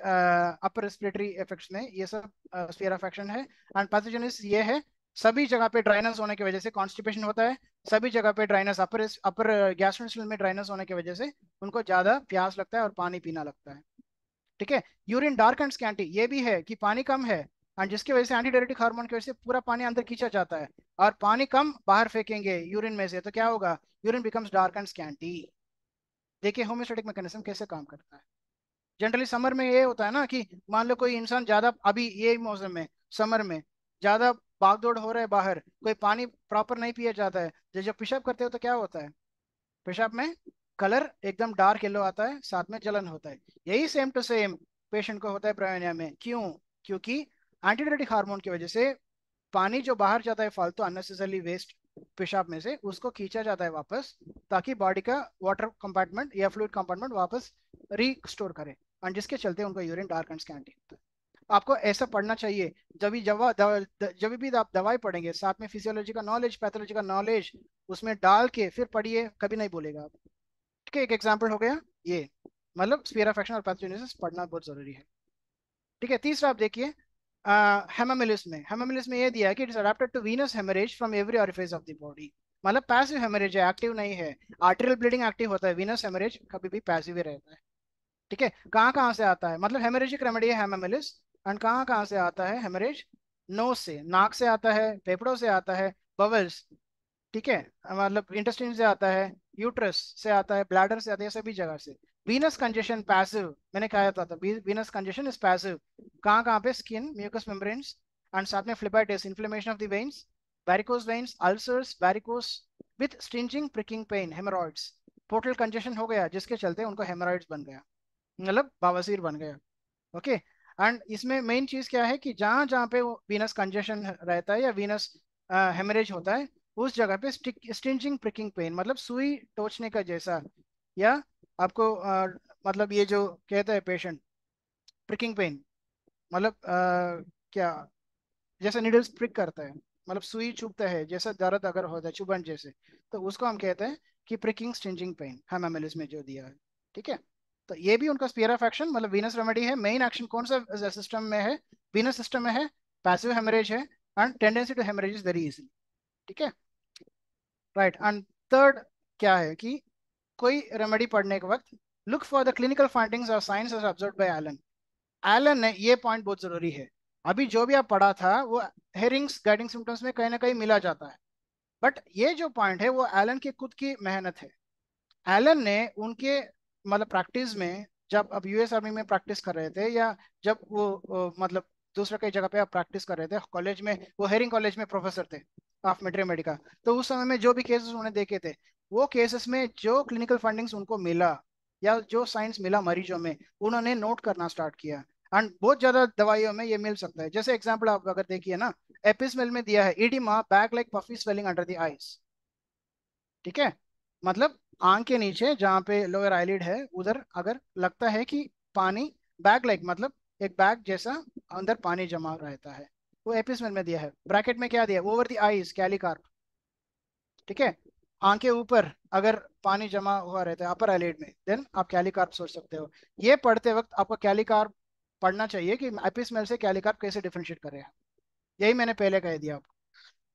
अपर रेस्पिरेटरी इफेक्ट्स में ये सब स्पीयर ऑफ एक्शन है एंड पैथोजेनेसिस ये है सभी जगह पे ड्राइनेस होने की वजह से कॉन्स्टिपेशन होता है सभी जगह पे ड्राइनेस अपर अपर गैस्ट्रोइंटेस्टाइनल में ड्राइनेस होने की वजह से उनको ज्यादा प्यास लगता है और पानी पीना लगता है ठीक है यूरिन डार्क एंड स्कैंटी ये भी है कि पानी कम है एंड जिसकी वजह से एंटीडायरेटिक हार्मोन की वजह से पूरा पानी अंदर खींचा जाता है और पानी कम बाहर फेंकेंगे यूरिन में से तो क्या होगा urine becomes dark and scanty देखिए होम्योस्टेटिक मैकेनिज्म कैसे काम करता है जनरली समर में ये होता है ना कि मान लो कोई इंसान ज्यादा अभी ये मौसम में समर में ज्यादा भागदौड़ हो रहा है बाहर कोई पानी प्रॉपर नहीं पिया जाता है जब पेशाब करते हो तो क्या होता है पेशाब में कलर एकदम डार्क येलो आता है साथ में जलन होता है यही सेम टू सेम पेशेंट को होता है प्रायोनिया में क्यों क्योंकि एंटीडायटिक हार्मोन की वजह से पानी जो बाहर जाता है फालतू अननेसेसरली वेस्ट पेशाब में से उसको खींचा जाता है वापस ताकि बॉडी का वाटर कंपार्टमेंट या फ्लूड कंपार्टमेंट वापस रिस्टोर करे एंड जिसके चलते उनका यूरिन डार्क एंड स्कैंडी होता है आपको ऐसा पढ़ना चाहिए जब भी जब जब भी आप दवाई पढ़ेंगे साथ में फिजियोलॉजी का नॉलेज पैथोलॉजी का नॉलेज उसमें डाल के फिर पढ़िए कभी नहीं बोलेगा आप ठीक है एक एग्जाम्पल हो गया ये मतलब स्पीयर फैक्शन और पैथोजेनेसिस पढ़ना बहुत जरूरी है ठीक है तीसरा आप देखिए हेमामिलिस में हेमामिलिस में ये दिया है कि it is adapted to venous haemorrhage from every orifice of the body मतलब पैसिव हेमरेज है एक्टिव नहीं है आर्टरियल ब्लीडिंग एक्टिव होता है वीनस हेमरेज कभी भी पैसिव ही रहता है ठीक है कहाँ कहाँ से आता है मतलब हेमरेजिक रेमेडी है हेमामिलिस एंड कहाँ कहाँ से आता है हेमरेज नोज से नाक से आता है फेफड़ों से आता है बबल्स ठीक है मतलब इंटेस्टिन से आता है यूट्रस से आता है ब्लैडर से आता है सभी जगह से वीनस कंजेशन पैसिव मैंने कहा जाता था वीनस कंजेशन इज पैसिव कहाँ कहाँ पे स्किन म्यूकस मेम्ब्रेन्स एंड साथ में phlebitis inflammation of the veins varicose veins ulcers varicose with stinging pricking pain hemorrhoids. Total congestion हो गया जिसके चलते उनको हेमोरॉइड्स बन गया मतलब बवासीर बन गया ओके okay? एंड इसमें मेन चीज क्या है कि जहां जहां पे वीनस कंजेशन रहता है या वीनस हेमरेज होता है उस जगह पे स्टिंचिंग प्रिकिंग पेन मतलब सुई टोचने का जैसा या आपको आ, मतलब ये जो कहता है पेशेंट प्रिकिंग पेन मतलब आ, क्या जैसा निडल्स प्रिक करता है मतलब सुई चुभता है जैसा दर्द अगर होता है चुभन जैसे तो उसको हम कहते हैं कि प्रिकिंग स्टिंचिंग पेन हम एम में जो दिया है ठीक है तो ये भी उनका स्पीयर ऑफ एक्शन मतलब वीनस रेमेडी है मेन एक्शन कौन सा सिस्टम uh, में है वीनस सिस्टम में है पैसिव हेमरेज है and tendency to haemorrhage is very easy ठीक है राइट एंड थर्ड क्या है कि कोई रेमेडी पढ़ने के वक्त look for the clinical findings और signs as observe by Allen Allen ने ये पॉइंट बहुत जरूरी है अभी जो भी आप पढ़ा था वो हेरिंग्स गाइडिंग सिम्टम्स में कहीं ना कहीं मिला जाता है बट ये जो पॉइंट है वो एलन की खुद की मेहनत है एलन ने उनके मतलब प्रैक्टिस में जब आप यूएस आर्मी में प्रैक्टिस कर रहे थे या जब वो, वो मतलब दूसरे कई जगह पे आप प्रैक्टिस कर रहे थे कॉलेज में वो हेरिंग कॉलेज में प्रोफेसर थे ऑफ मिट्री मेडिका तो उस समय में जो भी केसेस उन्होंने देखे थे वो केसेस में जो क्लिनिकल फंडिंग्स उनको मिला या जो साइंस मिला मरीजों में उन्होंने नोट करना स्टार्ट किया एंड बहुत ज्यादा दवाइयों में ये मिल सकता है जैसे एग्जाम्पल आप अगर देखिए ना एपिसमेल में दिया है मा bag like puffy swelling under the eyes ठीक है मतलब आंख के नीचे जहाँ पे लोअर आईलिड है उधर अगर लगता है कि पानी बैग लाइक मतलब एक बैग जैसा अंदर पानी जमा रहता है वो एपिसमेंट में दिया है ब्रैकेट में क्या दिया ओवर दी आईज कैलिकार्प ठीक है आंखें ऊपर अगर पानी जमा हुआ रहता है अपर आईलिड में देन आप कैलिकार्प सोच सकते हो ये पढ़ते वक्त आपको कैलिकार्प पढ़ना चाहिए कि एपिसमेल से कैलिकार्प कैसे डिफ्रेंशिएट करें यही मैंने पहले कह दिया आपको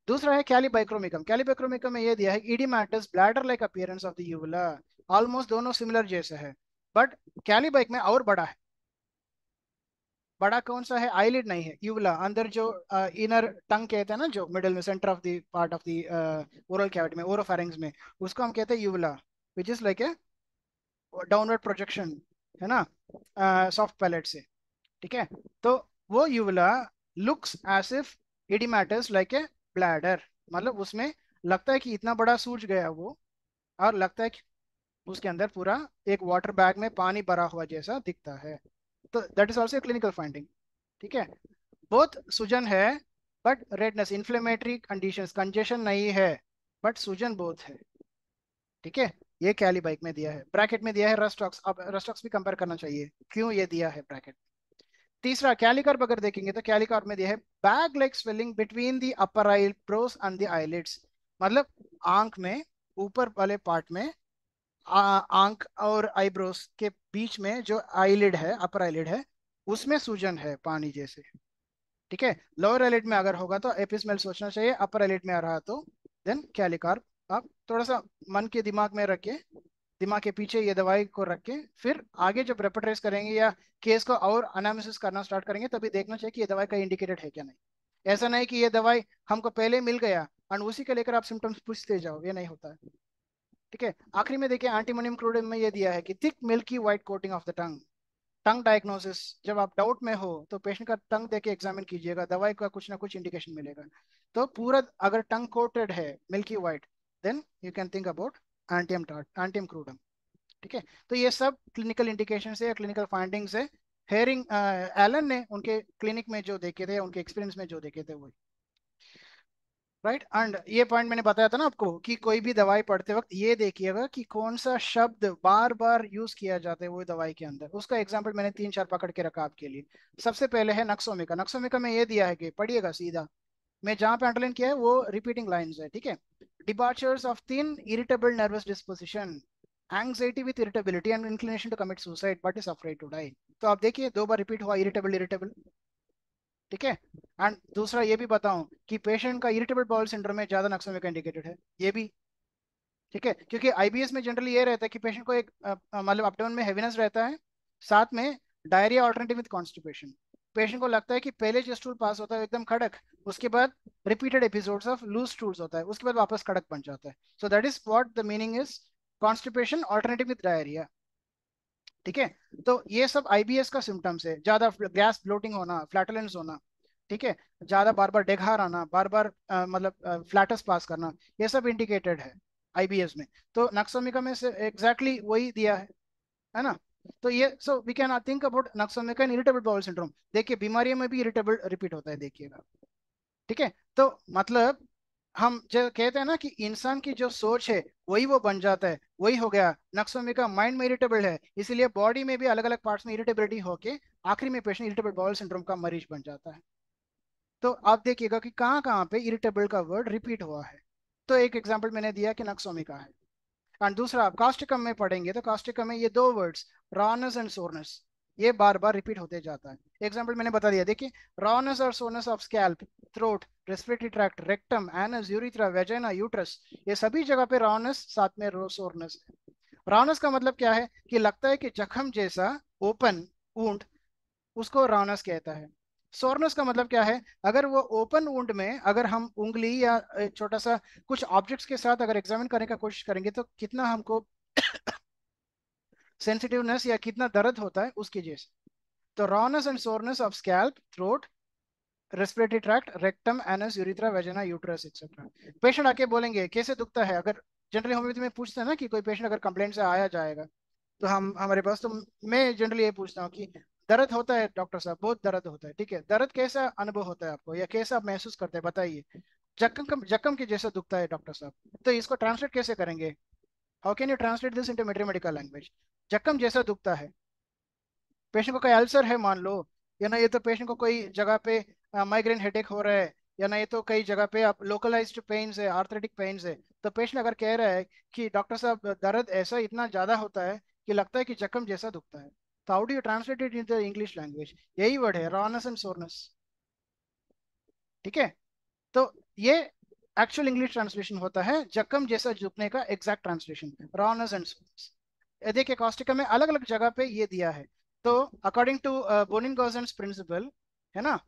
दूसरा है कैलीबाइक्रोमिकम कैलीबाइक्रोमिकम में ये दिया है oedematous bladder like appearance of the uvula almost दोनों सिमिलर जैसे है बट कैलीबाइक में और बड़ा है बड़ा कौन सा है आईलिड नहीं है यूवला अंदर जो इनर टंग कहते हैं ना जो मिडिल में centre of the part of the oral cavity में ओरोफेरिंग्स में उसको हम कहते हैं uvula which is like a downward projection है ना सॉफ्ट uh, पैलेट से ठीक है तो वो uvula looks as if oedematous like a bladder मतलब उसमें लगता है कि इतना बड़ा सूज गया वो और लगता है कि उसके अंदर पूरा एक वाटर बैग में पानी भरा हुआ जैसा दिखता है तो that is also clinical finding ठीक है बहुत सूजन है but redness inflammatory condition congestion नहीं है बट सूजन बहुत है ठीक है ये कैली बाइक में दिया है ब्रैकेट में दिया है रस्टॉक्स अब रस्टॉक्स भी कंपेयर करना चाहिए क्यों ये दिया है ब्रैकेट तीसरा कैलिकॉर्प अगर देखेंगे तो कैलिकॉर्प में दिया है bag like swelling between the upper eyebrows and the eyelids मतलब आंख में ऊपर वाले पार्ट में आंख और आईब्रोस के बीच में जो आईलिड है अपर आईलिड है उसमें सूजन है पानी जैसे ठीक है लोअर आईलिड में अगर होगा तो एपिसमेल सोचना चाहिए अपर आईलिड में आ रहा तो देन कैलिकॉर्प आप थोड़ा सा मन के दिमाग में रखिए दिमाग के पीछे ये दवाई को रख के फिर आगे जब रेपोट्रेस करेंगे या केस को और अनालिसिस करना स्टार्ट करेंगे तभी देखना चाहिए कि ये दवाई का इंडिकेटेड है क्या नहीं ऐसा नहीं कि ये दवाई हमको पहले मिल गया एंड उसी के लेकर आप सिम्टम्स पूछते जाओ ये नहीं होता है ठीक है आखिरी में देखिए एंटीमोनियम क्रूड में ये दिया है कि thick milky white coating of the tongue tongue diagnosis जब आप डाउट में हो तो पेशेंट का टंग देके एग्जामिन कीजिएगा दवाई का कुछ ना कुछ इंडिकेशन मिलेगा तो पूरा अगर टंग कोटेड है milky white then you can think about antim tart antim crudum ठीक है तो ये सब क्लिनिकल इंडिकेशन है क्लिनिकल फाइंडिंग्स है हेरिंग एलन uh, ने उनके क्लिनिक में जो देखे थे उनके एक्सपीरियंस में जो देखे थे वो राइट right? एंड ये पॉइंट मैंने बताया था ना आपको कि कोई भी दवाई पढ़ते वक्त ये देखिएगा कि कौन सा शब्द बार बार यूज किया जाता है वो दवाई के अंदर उसका एग्जांपल मैंने तीन चार पकड़ के रखा आपके लिए सबसे पहले है नक्सोमिका नक्सोमिका में ये दिया है कि पढ़िएगा सीधा मैं जहाँ पे अंडरलाइन किया है वो रिपीटिंग लाइन है ठीक है departures of thin irritable nervous disposition anxiety with irritability and inclination to commit suicide but is afraid to die तो आप देखिए दो बार रिपीट हुआ इरिटेबल इरिटेबल ठीक है एंड दूसरा ये भी बताऊं कि पेशेंट का इरिटेबल बॉल सिंड्रोम में ज्यादा में इंडिकेटेड है ये भी ठीक है क्योंकि आईबीएस में जनरली ये रहता है कि पेशेंट को एक मतलब अपडाउन में हेवीनेस रहता है साथ में diarrhoea alternative with constipation patient को लगता है कि पहले जो स्टूल पास होता है एकदम खड़क उसके बाद repeated episodes of loose stools होता है उसके बाद वापस खड़क बन जाता है so that is what the meaning is constipation alternative with diarrhoea ठीक है तो ये सब आईबीएस का सिम्टम्स है ज्यादा गैस ब्लोटिंग होना फ्लैटलेंस होना ठीक है ज्यादा बार बार डेघार आना बार बार मतलब फ्लैटस पास करना ये सब इंडिकेटेड है आईबीएस में तो नक्सोमिका में से एग्जैक्टली exactly वही दिया है है ना तो ये so we can think about nux vomica and irritable bowel syndrome देखिए बीमारियों में भी इरिटेबल रिपीट होता है देखिएगा ठीक है तो मतलब हम जो कहते हैं ना कि इंसान की जो सोच है वही वो बन जाता है वही हो गया नक्सोमिका माइंड में इरिटेबल है इसलिए बॉडी में भी अलग अलग पार्ट्स में इरिटेबिलिटी होके आखिरी में पेशेंट इरिटेबल बॉल सिंड्रोम का मरीज बन जाता है तो आप देखिएगा कि कहाँ कहाँ पे इरिटेबल का वर्ड रिपीट हुआ है तो एक एग्जाम्पल मैंने दिया कि नक्सोमिका है और दूसरा आप कास्टिकम में पढ़ेंगे तो कास्टिकम में ये दो वर्ड्स रॉनस एंड सोरनस ये बार बार रिपीट होते जाता है एग्जाम्पल मैंने बता दिया देखिए रॉनस और soreness of scalp throat respiratory tract rectum anus urethra vagina uterus ये सभी जगह पे रॉनस साथ में सोरनस रॉनस का मतलब क्या है कि लगता है कि जख्म जैसा ओपन ऊंट उसको रॉनस कहता है सोरनस का मतलब क्या है अगर वो ओपन वुंड में अगर हम उंगली या छोटा सा कुछ ऑब्जेक्ट्स के साथ अगर एग्जामिन करने का कोशिश करेंगे तो कितना हमको सेंसिटिवनेस या कितना दर्द होता है उसकी वजह से तो rawness and soreness of scalp throat respiratory tract rectum anus urethra vagina uterus etcetera patient आके बोलेंगे कैसे दुखता है अगर जनरली होम्योपैथी में पूछते हैं ना कि कोई पेशेंट अगर कंप्लेंट से आया जाएगा तो हम हमारे पास तो मैं जनरली ये पूछता हूँ कि दर्द होता है डॉक्टर साहब बहुत दर्द होता है ठीक है दर्द कैसा अनुभव होता है आपको या कैसा महसूस करते हैं बताइए जख्म जख्म के जैसा दुखता है डॉक्टर साहब तो इसको ट्रांसलेट कैसे करेंगे how can you translate this into medical language जख्म जैसा दुखता है पेशेंट को कोई अल्सर है मान लो या ना ये तो पेशेंट को कोई जगह पे माइग्रेन हेडेक हो रहा है या ना ये तो कई जगह पे आप लोकलाइज पेन्स है आर्थरेटिक पेन्स है तो पेशेंट अगर कह रहा है कि डॉक्टर साहब दर्द ऐसा इतना ज़्यादा होता है कि लगता है कि जख्म जैसा दुखता है So how do you translate it into the English language? यही word है rawness and soreness. ठीक है तो ये actual English translation होता है जख्म जैसा झुकने का exact exact translation rawness and soreness देखिए कॉस्टिका में अलग अलग जगह पे ये दिया है तो अकॉर्डिंग टू बोनिन प्रिंसिपल है ना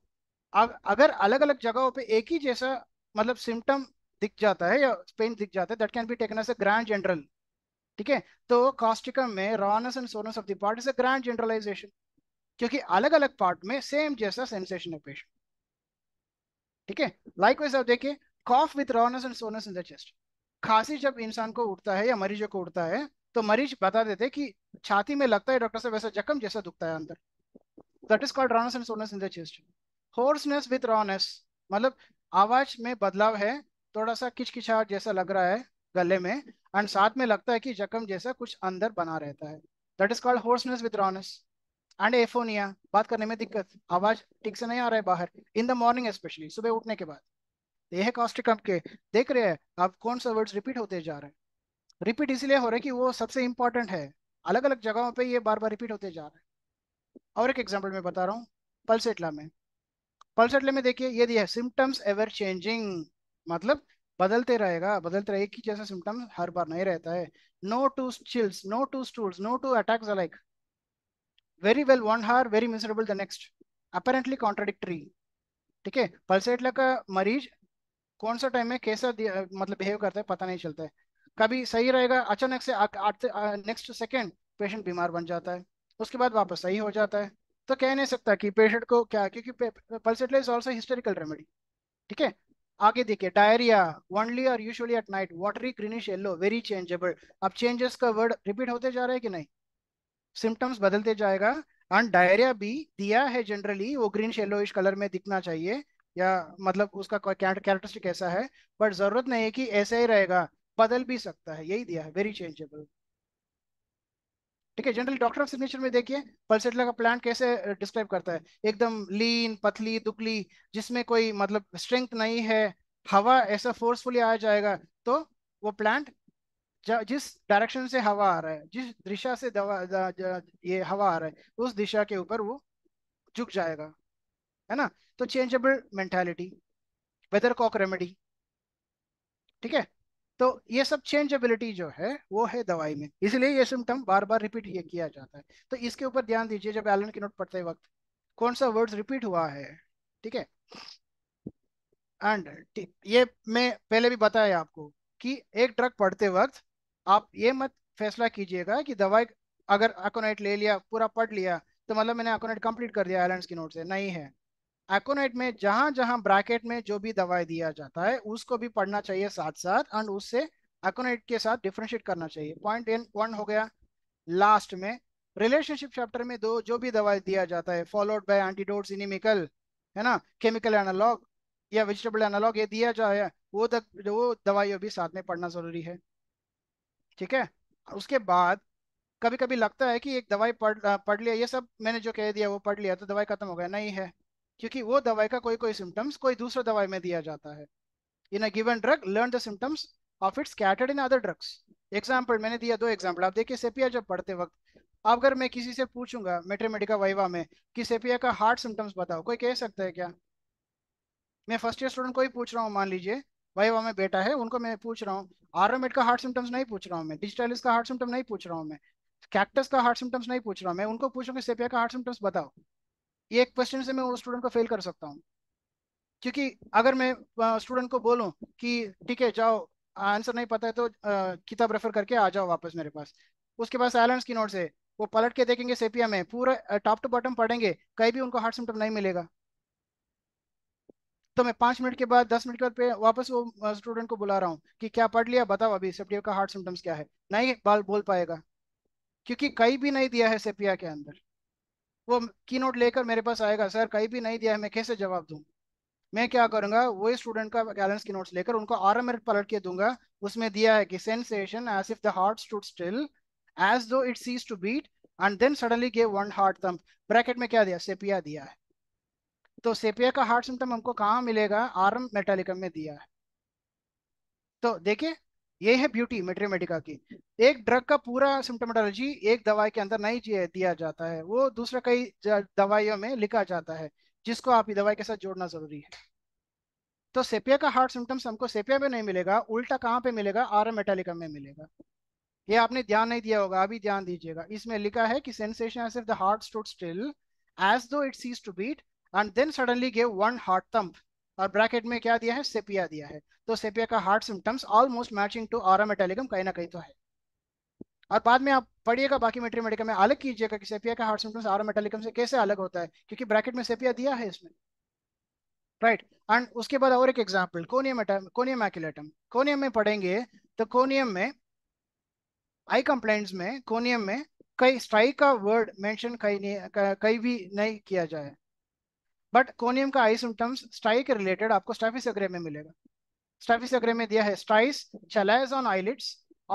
अगर अलग अलग जगहों पे एक ही जैसा मतलब सिम्टम दिख जाता है या पेन दिख जाता है that can be taken as a grand general ठीक है तो कॉस्टिकम में rawness and soreness of the part is a grand generalisation क्योंकि अलग अलग पार्ट में सेम जैसा सेंसेशन है पेशेंट ठीक है लाइकवाइज आप देखिए cough with rawness and soreness in the chest खांसी जब इंसान को उठता है या मरीजों को उठता है तो मरीज बता देते कि छाती में लगता है डॉक्टर साहब वैसा जख्म जैसा दुखता है अंदर that is called rawness and soreness in the chest hoarseness with rawness मतलब आवाज में बदलाव है थोड़ा सा किचकिचाहट जैसा लग रहा है गले में एंड साथ में लगता है कि जख्म जैसा कुछ अंदर बना रहता है that is called hoarseness with rawness and aphonia बात करने में दिक्कत आवाज ठीक से नहीं आ रहा है बाहर इन द मॉर्निंग स्पेशली सुबह उठने के बाद यह कॉस्टिकम के देख रहे हैं आप कौन सा वर्ड्स रिपीट होते जा रहे हैं रिपीट इसलिए हो रहे हैं कि वो सबसे इंपॉर्टेंट है अलग अलग जगहों पे ये बार बार रिपीट होते जा रहे हैं और एक एग्जांपल मैं बता रहा हूँ पल्सेटला में पल्सेटला में देखिए ये दिया है सिम्टम्स एवर चेंजिंग मतलब बदलते रहेगा बदलते रहेगा कि जैसा सिम्टम्स हर बार नहीं रहता है no two chills no two stools no two attacks alike very well one hour very miserable the next apparently contradictory ठीक है पल्सेटला का मरीज कौन सा टाइम में कैसा मतलब बिहेव करता है पता नहीं चलता है कभी सही रहेगा अचानक से नेक्स्ट सेकेंड पेशेंट बीमार बन जाता है उसके बाद वापस सही हो जाता है तो कह नहीं सकता कि पेशेंट को क्या क्योंकि pulsatilla is also historical remedy ठीक है आगे देखिए डायरिया वनली और usually at night watery greenish yellow very changeable अब चेंजेस का वर्ड रिपीट होते जा रहा है कि नहीं सिम्टम्स बदलते जाएगा एंड डायरिया भी दिया है जनरली वो ग्रीन इस कलर में दिखना चाहिए या मतलब उसका कैरेक्टरिस्टिक ऐसा है बट जरूरत नहीं है कि ऐसा ही रहेगा बदल भी सकता है यही दिया है वेरी चेंजेबल ठीक है जनरली डॉक्टर ऑफ सिग्नेचर में देखिए पल्सेटला का प्लांट कैसे डिस्क्राइब करता है एकदम लीन पतली दुकली जिसमें कोई मतलब स्ट्रेंथ नहीं है हवा ऐसा फोर्सफुली आ जाएगा तो वो प्लांट जिस डायरेक्शन से हवा आ रहा है जिस दिशा से दवा दा, दा, ये हवा आ रहा है उस दिशा के ऊपर वो झुक जाएगा है ना तो changeable mentality weathercock remedy ठीक है तो ये सब चेंजेबिलिटी जो है वो है दवाई में इसलिए ये सिम्टम बार बार रिपीट ये किया जाता है तो इसके ऊपर ध्यान दीजिए जब एलन की नोट पढ़ते वक्त कौन सा वर्ड्स रिपीट हुआ है ठीक है एंड ये मैं पहले भी बताया आपको कि एक ड्रग पढ़ते वक्त आप ये मत फैसला कीजिएगा कि दवाई अगर अकोनाइट ले लिया पूरा पढ़ लिया तो मतलब मैंने अकोनाइट कंप्लीट कर दिया आइलैंड्स की नोट से नहीं है एकोनाइट में जहां जहां ब्रैकेट में जो भी दवाई दिया जाता है उसको भी पढ़ना चाहिए साथ साथ एंड उससे एकोनाइट के साथ डिफ्रेंशिएट करना चाहिए पॉइंट एन वन हो गया लास्ट में रिलेशनशिप चैप्टर में दो जो भी दवाई दिया जाता है फॉलोड बाय एंटीडोट इनिमिकल है ना केमिकल एनालॉग या वेजिटेबल एनालॉग ये दिया जाए वो तक वो दवाइयों भी साथ में पढ़ना जरूरी है ठीक है उसके बाद कभी कभी लगता है कि एक दवाई पढ़ पढ़ लिया ये सब मैंने जो कह दिया वो पढ़ लिया तो दवाई खत्म हो गया नहीं है क्योंकि वो दवाई का कोई कोई सिम्टम्स कोई दूसरे दवाई में दिया जाता है in a given drug learn the symptoms of its scattered in other drugs example मैंने दिया दो एग्जाम्पल आप देखिए सेपिया जब पढ़ते वक्त अब अगर मैं किसी से पूछूंगा मेट्रोमेडिका वाइवा में कि सेपिया का हार्ट सिम्टम्स बताओ कोई कह सकता है क्या मैं फर्स्ट ईयर स्टूडेंट को ही पूछ रहा हूँ मान लीजिए वाइवा में बेटा है उनको मैं पूछ रहा हूँ आरोमेट का हार्ट सिम्टम्स नहीं पूछ रहा हूँ मैं डिजिटलिस का हार्ट सिम्टम नहीं पूछ रहा हूँ मैं कैक्टस का हार्ट सिम्टम्स नहीं पूछ रहा हूँ मैं उनको पूछूंगा सेपिया का हार्ट सिम्टम्स बताओ एक क्वेश्चन से मैं वो स्टूडेंट को फेल कर सकता हूँ क्योंकि अगर मैं स्टूडेंट को बोलूँ कि ठीक है जाओ आंसर नहीं पता है तो किताब रेफर करके आ जाओ वापस मेरे पास उसके पास एलेंस की नोट्स है वो पलट के देखेंगे सेपिया में पूरा टॉप टू बॉटम पढ़ेंगे कहीं भी उनको हार्ट सिम्टम नहीं मिलेगा तो मैं पाँच मिनट के बाद दस मिनट के बाद वापस वो स्टूडेंट को बुला रहा हूँ कि क्या पढ़ लिया बताओ अभी सेप्टिया का हार्ट सिम्टम्स क्या है नहीं बाल बोल पाएगा क्योंकि कहीं भी नहीं दिया है सेपिया के अंदर वो की नोट लेकर मेरे पास आएगा सर कहीं भी नहीं दिया है मैं कैसे जवाब दूँ मैं क्या करूँगा वही स्टूडेंट का बैलेंस की नोट्स लेकर उनको आर एम पलट के दूंगा उसमें दिया है कि sensation as if the heart stood still as though it cease to beat and then suddenly gave one heart thump bracket में क्या दिया सेपिया दिया है तो सेपिया का हार्ट सिम्टम हमको कहाँ मिलेगा आरम मेटालिकम में दिया है तो देखिए ये है ब्यूटी मेट्रियोमेटिका की एक ड्रग का पूरा सिम्टोमेटोलॉजी एक दवाई के अंदर नहीं दिया जाता है वो दूसरा कई दवाइयों में लिखा जाता है जिसको आप दवाई के साथ जोड़ना जरूरी है तो सेपिया का हार्ट सिम्टम्स हमको सेपिया में नहीं मिलेगा उल्टा कहाँ पे मिलेगा आर मेटालिका में मिलेगा ये आपने ध्यान नहीं दिया होगा अभी ध्यान दीजिएगा इसमें लिखा है कि sensation as if the heart stood still as though it cease to beat and then suddenly gave one heart thump और ब्रैकेट में क्या दिया है सेपिया दिया है तो सेपिया का heart symptoms almost matching to aurum metallicum कहीं ना कहीं तो है और बाद में आप पढ़िएगा बाकी मेट्री मेडिकल में अलग कीजिएगा कि सेपिया का हार्ट सिम्टम्स आरा मेटेलिकम से कैसे अलग होता है क्योंकि ब्रैकेट में सेपिया दिया है इसमें राइट right. एंड उसके बाद और एक एग्जाम्पल कोनियम कोनियम एक्लेटम कोनियम में पढ़ेंगे तो कोनियम में आई कंप्लेंट्स में कोनियम में कई स्ट्राइक का वर्ड मेंशन कहीं नहीं कहीं भी नहीं किया जाए बट कोनियम का आई सिम्टम्स स्टाई के रिलेटेड आपको स्टाफिस अग्रे में मिलेगा स्टाफिस अग्रे में दिया है स्टाइस चलाइज ऑन आईलिट्स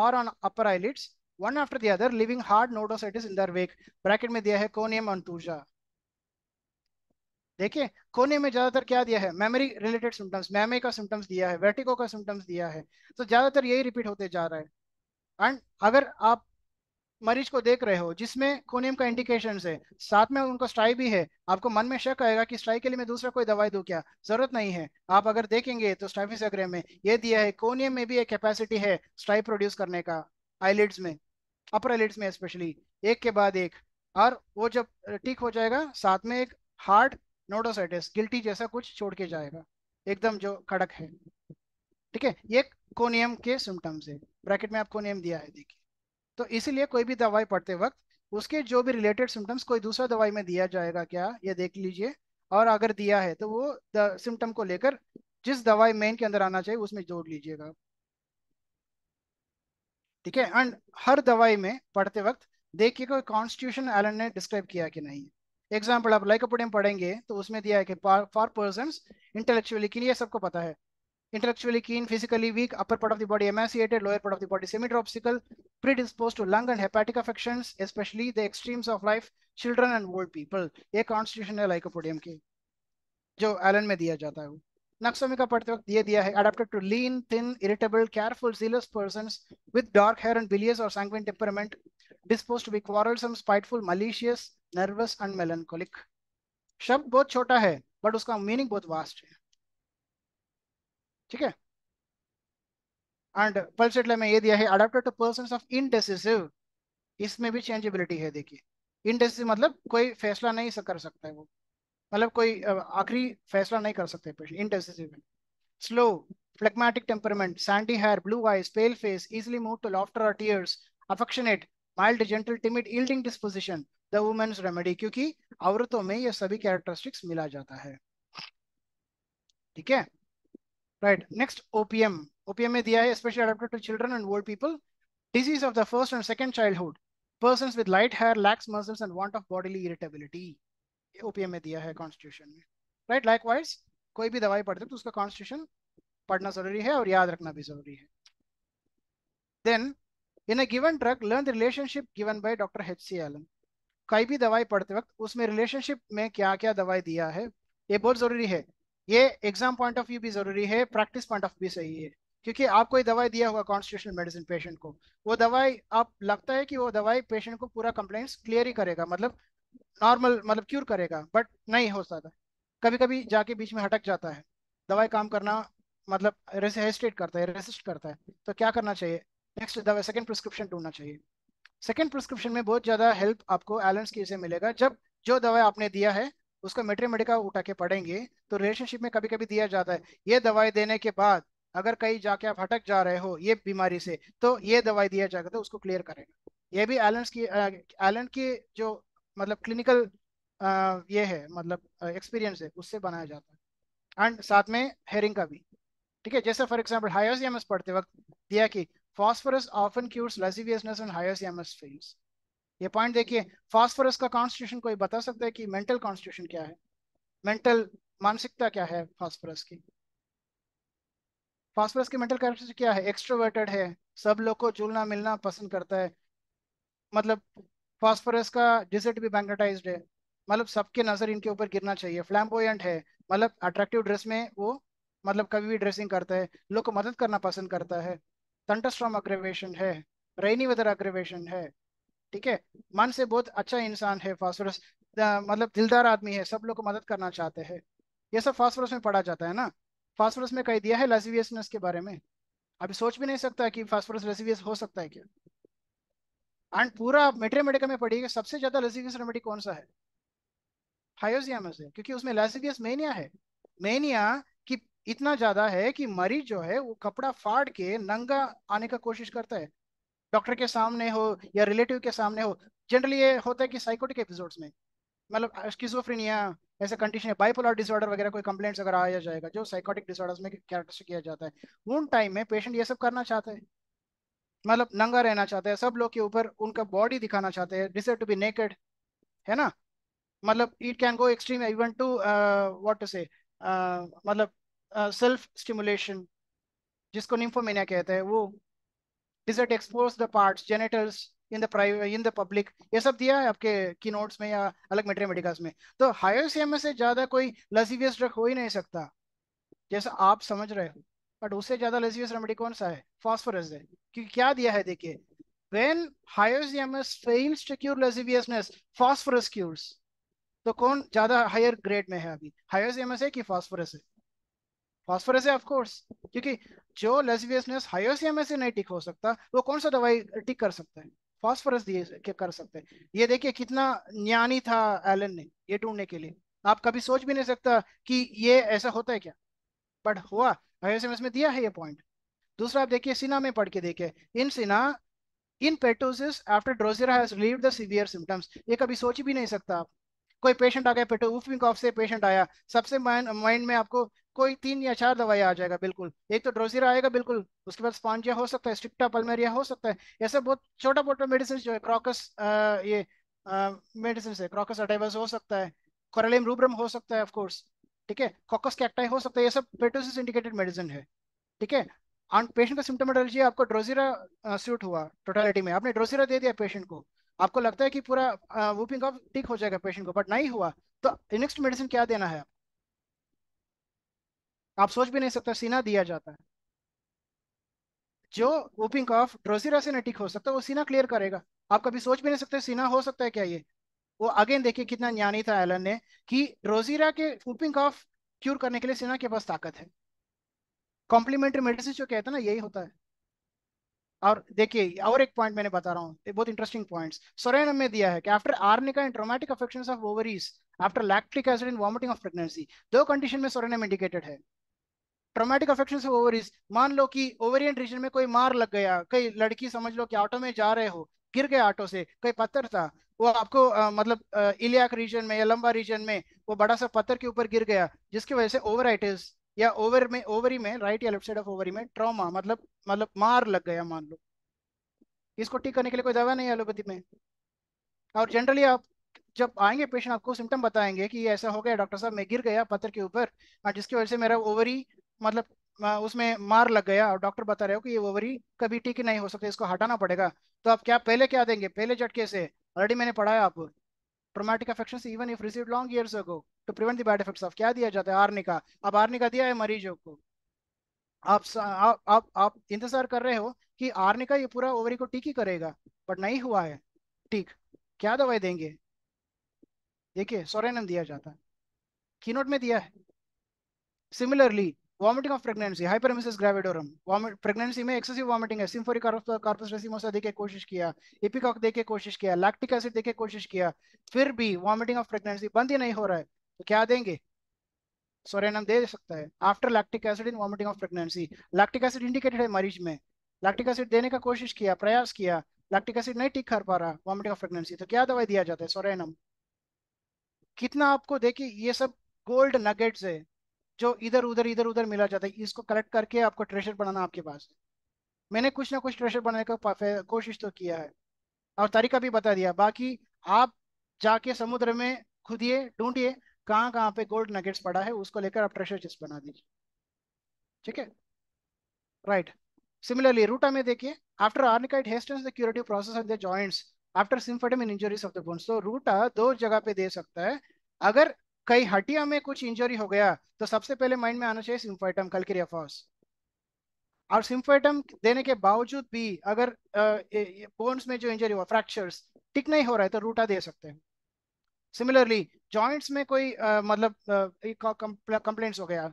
और on upper eyelids one after the other leaving hard nodosities in their wake bracket में दिया है कोनियम अंटूजा देखिए कोने में ज्यादातर क्या दिया है मेमोरी रिलेटेड सिम्टम्स मेमे का सिम्टम्स दिया है वर्टिको का सिम्टम्स दिया है तो ज्यादातर यही रिपीट होते जा रहा है एंड अगर आप मरीज को देख रहे हो जिसमें कोनियम का इंडिकेशन है साथ में उनको स्ट्राई भी है आपको मन में शक आएगा कि स्ट्राई के लिए मैं दूसरा कोई दवाई दू क्या जरूरत नहीं है आप अगर देखेंगे तो स्ट्राइफिस में ये दिया है कोनियम में भी एक कैपेसिटी है स्ट्राई प्रोड्यूस करने का आईलिड्स में अपर आईलिड्स में स्पेशली एक के बाद एक और वो जब ठीक हो जाएगा साथ में एक हार्ड नोडोसाइटिस गिल्टी जैसा कुछ छोड़ के जाएगा एकदम जो कड़क है ठीक है ये कोनियम के सिम्टम्स है ब्रैकेट में आप कोनियम दिया है देखिए तो इसीलिए कोई भी दवाई पढ़ते वक्त उसके जो भी रिलेटेड सिम्टम्स कोई दूसरा दवाई में दिया जाएगा क्या ये देख लीजिए और अगर दिया है तो वो सिम्टम को लेकर जिस दवाई मेन के अंदर आना चाहिए उसमें जोड़ लीजिएगा ठीक है एंड हर दवाई में पढ़ते वक्त देखिए कोई कॉन्स्टिट्यूशन एलन ने डिस्क्राइब किया कि नहीं एग्जाम्पल आप लाइकोपोडियम पढ़ेंगे तो उसमें दिया है कि फॉर पर्सन इंटेलेक्चुअली के लिए सबको पता है intellectually keen, physically weak, upper part of the body emaciated, lower part of the body semi-dropsical, predisposed to lung and hepatic affections, especially the extremes of life, children and old people. ये कॉन्स्टिट्यूशन है लाइकोपोडियम की जो एलन में दिया जाता है नक्सोमी का पढ़ते वक्त ये दिया है adapted to lean thin irritable careful jealous persons with dark hair and bilious और sanguine temperament disposed to be quarrelsome spiteful malicious nervous and melancholic शब्द बहुत छोटा है बट उसका मीनिंग बहुत वास्ट है ठीक है एंड पल्सेट में ये दिया है adapted to person of indecisive इसमें भी चेंजेबिलिटी है देखिए इनडेसिव मतलब कोई फैसला नहीं कर सकता है वो मतलब कोई आखिरी फैसला नहीं कर सकते indecisive slow phlegmatic temperament sandy hair blue eyes pale face easily move to laughter or tears affectionate mild gentle timid yielding disposition the women's remedy क्योंकि औरतों में यह सभी कैरेक्टरिस्टिक्स मिला जाता है ठीक है right next opm opm में दिया है especially adapted to children and old people disease of the first and second childhood persons with light hair lax muscles and want of bodily irritability opm में दिया है constitution में right likewise कोई भी दवाई पढ़ते तो उसका constitution पढ़ना जरूरी है और याद रखना भी जरूरी है Then, in a given drug, learn the relationship given by Dr. H. C. Allen. कोई भी दवाई पढ़ते वक्त उसमें relationship में क्या क्या दवाई दिया है ये बहुत जरूरी है ये एग्जाम पॉइंट ऑफ व्यू भी जरूरी है प्रैक्टिस पॉइंट ऑफ व्यू सही है क्योंकि आप कोई दवाई दिया हुआ कॉन्स्टिट्यूशनल मेडिसिन पेशेंट को वो दवाई आप लगता है कि वो दवाई पेशेंट को पूरा कंप्लेंट्स क्लियर ही करेगा मतलब नॉर्मल मतलब क्योर करेगा बट नहीं हो सकता कभी कभी जाके बीच में हटक जाता है दवाई काम करना मतलब हेजिटेट करता है रेसिस्ट करता है तो क्या करना चाहिए नेक्स्ट दवाई सेकेंड प्रिस्क्रिप्शन ढूंढना चाहिए सेकेंड प्रिस्क्रिप्शन में बहुत ज़्यादा हेल्प आपको एलेंस की से मिलेगा जब जो दवाई आपने दिया है उसको मेट्रीमेडिका उठा के पढ़ेंगे तो रिलेशनशिप में कभी कभी दिया जाता है ये दवाई देने के बाद अगर कहीं जाके आप हटक जा रहे हो ये बीमारी से तो ये दवाई दिया जाएगा तो उसको क्लियर करेगा ये भी एलन की एलन की जो मतलब क्लिनिकल ये है मतलब एक्सपीरियंस है उससे बनाया जाता है एंड साथ में हेरिंग का भी ठीक है जैसे फॉर एग्जाम्पल हायोसियमस पढ़ते वक्त दिया कि phosphorus often cures lasciviousness and hyoscyamus fails ये पॉइंट देखिए फास्फोरस का कॉन्स्टिट्यूशन कोई बता सकता है कि मेंटल कॉन्स्टिट्यूशन क्या है मेंटल मानसिकता क्या है फास्फोरस की फास्फोरस की मेंटल कैरेक्टरिस्टिक क्या है एक्सट्रोवर्टेड है सब लोग को जुलना मिलना पसंद करता है मतलब फास्फोरस का डिजिट भी मैग्नेटाइज्ड है मतलब सबके नज़र इनके ऊपर गिरना चाहिए फ्लैम्बोयट है मतलब अट्रैक्टिव ड्रेस में वो मतलब कभी भी ड्रेसिंग करता है लोग को मदद करना पसंद करता है तंटस्ट्रॉम अग्रेवेशन है रेनी वेदर अग्रेवेशन है ठीक है मन से बहुत अच्छा इंसान है फास्फोरस मतलब दिलदार आदमी है सब लोग को मदद करना चाहते हैं ये सब फास्फोरस में पढ़ा जाता है ना फास्फोरस में कह दिया है लजीवियसनेस के बारे में अभी सोच भी नहीं सकता कि फास्फोरस लजीवियस हो सकता है क्या एंड पूरा मेट्रे मेडिकल में पढ़िए सबसे ज्यादा लजीवियस रेमेडी कौन सा है हायोजियामस है क्योंकि उसमें लेसिवियस मेनिया है मेनिया की इतना ज्यादा है कि मरीज जो है वो कपड़ा फाड़ के नंगा आने का कोशिश करता है डॉक्टर के सामने हो या रिलेटिव के सामने हो जनरली ये होता है कि साइकोटिक एपिसोड्स में मतलब स्किजोफ्रेनिया ऐसे कंडीशन है बाइपोलर डिसऑर्डर वगैरह कोई कंप्लेंट्स अगर आया जाएगा जो साइकोटिक डिसऑर्डर्स में कैरेक्टर किया जाता है उन टाइम में पेशेंट ये सब करना चाहते हैं मतलब नंगा रहना चाहते हैं सब लोग के ऊपर उनका बॉडी दिखाना चाहते हैं डिसर टू बी नेकेड है ना मतलब it can go extreme even to what to say मतलब सेल्फ uh, स्टिमुलेशन जिसको निम्फोमेनिया कहते हैं वो desire expose the parts genitals in the private in the public ये सब दिया है आपके की नोट्स में या अलग मेटेमेटिकास में तो हायर सीएमएस से ज्यादा कोई लजीवियस ड्रग हो ही नहीं सकता जैसा आप समझ रहे हो बट उससे ज्यादा लजीवियस रेमेडी कौन सा है फॉस्फोरस है क्योंकि क्या दिया है देखिए when hyoscyamus fails to cure lasciviousness phosphorus cures तो कौन ज्यादा हायर ग्रेड में है अभी हायर सीएमएस है कि फॉस्फोरस है फॉस्फोरस है ऑफ कोर्स क्योंकि जो लेसिवियसनेस हाइयोसीएमएस से नहीं टिक हो सकता वो कौन सा दवाई टिक कर सकता है फॉस्फोरस दिए कर सकते हैं ये देखिए कितना ज्ञानी था एलन ने ये ढूंढने के लिए आप कभी सोच भी नहीं सकता कि ये ऐसा होता है क्या बट हुआ हाइयोसीएमएस में दिया है ये पॉइंट दूसरा आप देखिए सिना में पढ़ के देखिए in cina in pertussis after drosera has relieve the severe symptoms ये कभी सोच भी नहीं सकता आप कोई पेशेंट आ गया पेटो ऊफिंग कॉफ से पेशेंट आया सबसे माइंड में आपको कोई तीन या चार दवाई आ जाएगा बिल्कुल एक तो ड्रोजीरा आएगा बिल्कुल उसके बाद स्पॉन्जिया हो सकता है स्ट्रिक्टा पलमेरिया हो सकता है ऐसे बहुत छोटा मोटा मेडिसिन जो है क्रॉकस ये मेडिसिन है क्रॉकस अटेबस हो सकता है कोरलियम रूब्रम हो सकता है ऑफकोर्स ठीक है कॉकस कैक्टाई हो सकता है ये सब पेटोसिस इंडिकेटेड मेडिसिन है ठीक है एंड पेशेंट का सिम्टोमेटोलॉजी आपको ड्रोजीरा सूट हुआ टोटालिटी में आपने ड्रोजीरा दे दिया पेशेंट को आपको लगता है कि पूरा वूपिंग ऑफ ठीक हो जाएगा पेशेंट को बट नहीं हुआ तो नेक्स्ट मेडिसिन क्या देना है आप सोच भी नहीं सकते सीना दिया जाता है जो ओपिंग ऑफ ड्रोजीरा सीनेटिक हो सकता है वो सीना क्लियर करेगा आप कभी सोच भी नहीं सकते सीना हो सकता है क्या ये वो अगेन देखिए कितना ज्ञानी था एलन ने कि ड्रोजीरा के ओपिंग ऑफ क्यूर करने के लिए सीना के पास ताकत है कॉम्प्लीमेंट्री मेडिसिन जो कहते हैं ना यही होता है और देखिए और एक पॉइंट मैंने बता रहा हूँ बहुत इंटरेस्टिंग पॉइंट्स सोरेन में दिया है कि after arnica and traumatic affection of ovaries after lactic acid in vomiting of pregnancy दो कंडीशन में सोरेनम इंडिकेटेड है ट्रोमेटिक अफेक्शन ऑफ ओवरीज मान लो कि ओवरियन रीजन में कोई मार लग गया कई लड़की समझ लो कि ऑटो में जा रहे हो गिर गए ऑटो से कई पत्थर था वो आपको आ, मतलब इलियाक रीजन में या लंबा रीजन में वो बड़ा सा पत्थर के ऊपर गिर गया जिसकी वजह से ओवराइटिस या ओवर में ओवरी में राइट या लेफ्ट साइड ऑफ ओवरी में ट्रॉमा मतलब मतलब मार लग गया मान लो इसको ठीक करने के लिए कोई दवा नहीं है एलोपैथी में और जनरली आप जब आएंगे पेशेंट आपको सिम्टम बताएंगे कि ऐसा हो गया डॉक्टर साहब मैं गिर गया पत्थर के ऊपर जिसकी वजह से मेरा ओवरी मतलब उसमें मार लग गया और डॉक्टर बता रहे हो कि ये ओवरी कभी ठीक नहीं हो सकता इसको हटाना पड़ेगा तो आप क्या पहले क्या देंगे पहले झटके से ऑलरेडी मैंने पढ़ाया आप traumatic affection even if receive long years ago to prevent the bad effects of क्या दिया जाता है आर्निका अब आर्निका दिया है मरीजों को आप आप आप, आप इंतजार कर रहे हो कि आर्निका ये पूरा ओवरी को ठीक ही करेगा बट नहीं हुआ है ठीक क्या दवाई देंगे देखिए सोरेनम दिया जाता है कीनोट में दिया है similarly vomiting of pregnancy hyperemesis gravidarum pregnancy में एक्सेसिव वॉमिटिंग है सिम्फोरी कार्पस रेसिमोसा देके कोशिश किया एपिकॉक देके कोशिश किया लैक्टिक एसिड देके कोशिश किया फिर भी वॉमिटिंग ऑफ प्रेगनेंसी बंद ही नहीं हो रहा है तो क्या देंगे सोरेनम दे सकता है after lactic acid in vomiting of pregnancy lactic acid indicated है मरीज में लैक्टिक एसिड देने का कोशिश किया प्रयास किया लैक्टिक एसिड नहीं ठीक कर पा रहा वॉमिटिंग ऑफ प्रेगनेंसी तो क्या दवाई दिया जाता है सोरेनम कितना आपको देखिए ये सब गोल्ड नगेट्स है जो इधर उधर इधर उधर मिला जाता है इसको कलेक्ट करके आपको ट्रेशर बनाना आपके पास मैंने कुछ ना कुछ ट्रेशर बनाने का कोशिश तो किया है और तरीका भी बता दिया बाकी आप जाके समुद्र में खुदिए ढूंढिए कहाँ कहाँ पे गोल्ड नगेट्स पड़ा है उसको लेकर आप ट्रेशर चेस्ट बना दीजिए ठीक है राइट सिमिलरली रूटा में देखिए after arnica it hastens the curative process of the joints after symphytum in injuries of the bones तो रूटा दो जगह पे दे सकता है अगर कहीं हटिया में कुछ इंजरी हो गया तो सबसे पहले माइंड में आना चाहिए सिम्फोइटम कलकेरिया फॉस और सिम्फोइटम देने के बावजूद भी अगर बोन्स में जो इंजरी हुआ फ्रैक्चर्स टिक नहीं हो रहा है तो रूटा दे सकते हैं सिमिलरली जॉइंट्स में कोई आ, मतलब कंप्लेंट्स हो गया